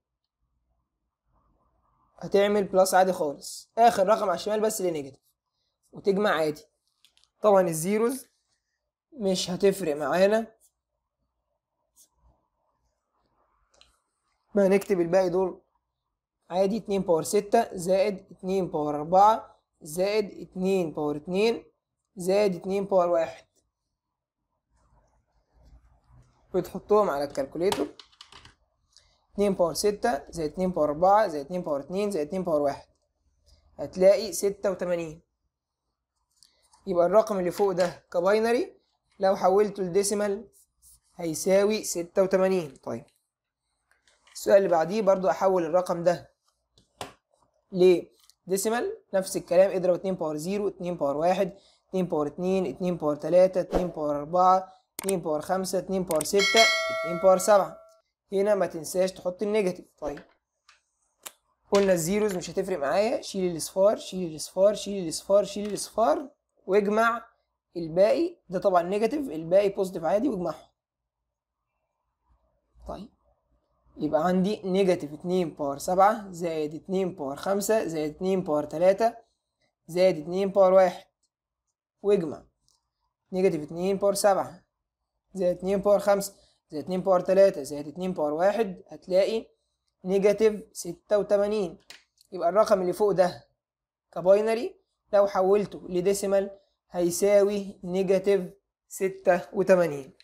هتعمل بلس عادي خالص آخر رقم على الشمال بس اللي نيجاتيف وتجمع عادي طبعا الزيروز مش هتفرق معانا ما هنكتب الباقي دول عادي اتنين باور ستة زائد اتنين باور أربعة زائد اتنين باور اتنين زائد اتنين باور واحد وتحطهم على الكالكوليتر اتنين باور ستة زائد اتنين باور أربعة زائد اتنين باور اتنين زائد اتنين باور واحد هتلاقي ستة وتمانين يبقى الرقم اللي فوق ده كباينري لو حولته لديسيمال هيساوي ستة وتمانين طيب السؤال اللي بعديه برضو أحول الرقم ده ليه؟ ديسيمال نفس الكلام اضرب 2 باور 0 2 باور 1 2 باور 2 2 باور 3 2 باور 4 2 باور 5 2 باور 6 2 باور 7 هنا ما تنساش تحط النيجاتيف طيب قلنا الزيروز مش هتفرق معايا شيل الاصفار شيل الاصفار شيل الاصفار شيل الاصفار واجمع الباقي ده طبعا نيجاتيف الباقي بوزيتيف عادي واجمعهم طيب يبقى عندي نيجاتيف اتنين باور سبعة زائد اتنين باور خمسة زائد اتنين باور تلاتة زائد اتنين باور واحد واجمع نيجاتيف اتنين باور سبعة زائد اتنين باور خمسة زائد اتنين باور تلاتة زائد اتنين باور واحد هتلاقي نيجاتيف ستة وتمانين يبقى الرقم اللي فوق ده كباينري لو حولته لديسيمال هيساوي نيجاتيف ستة وتمانين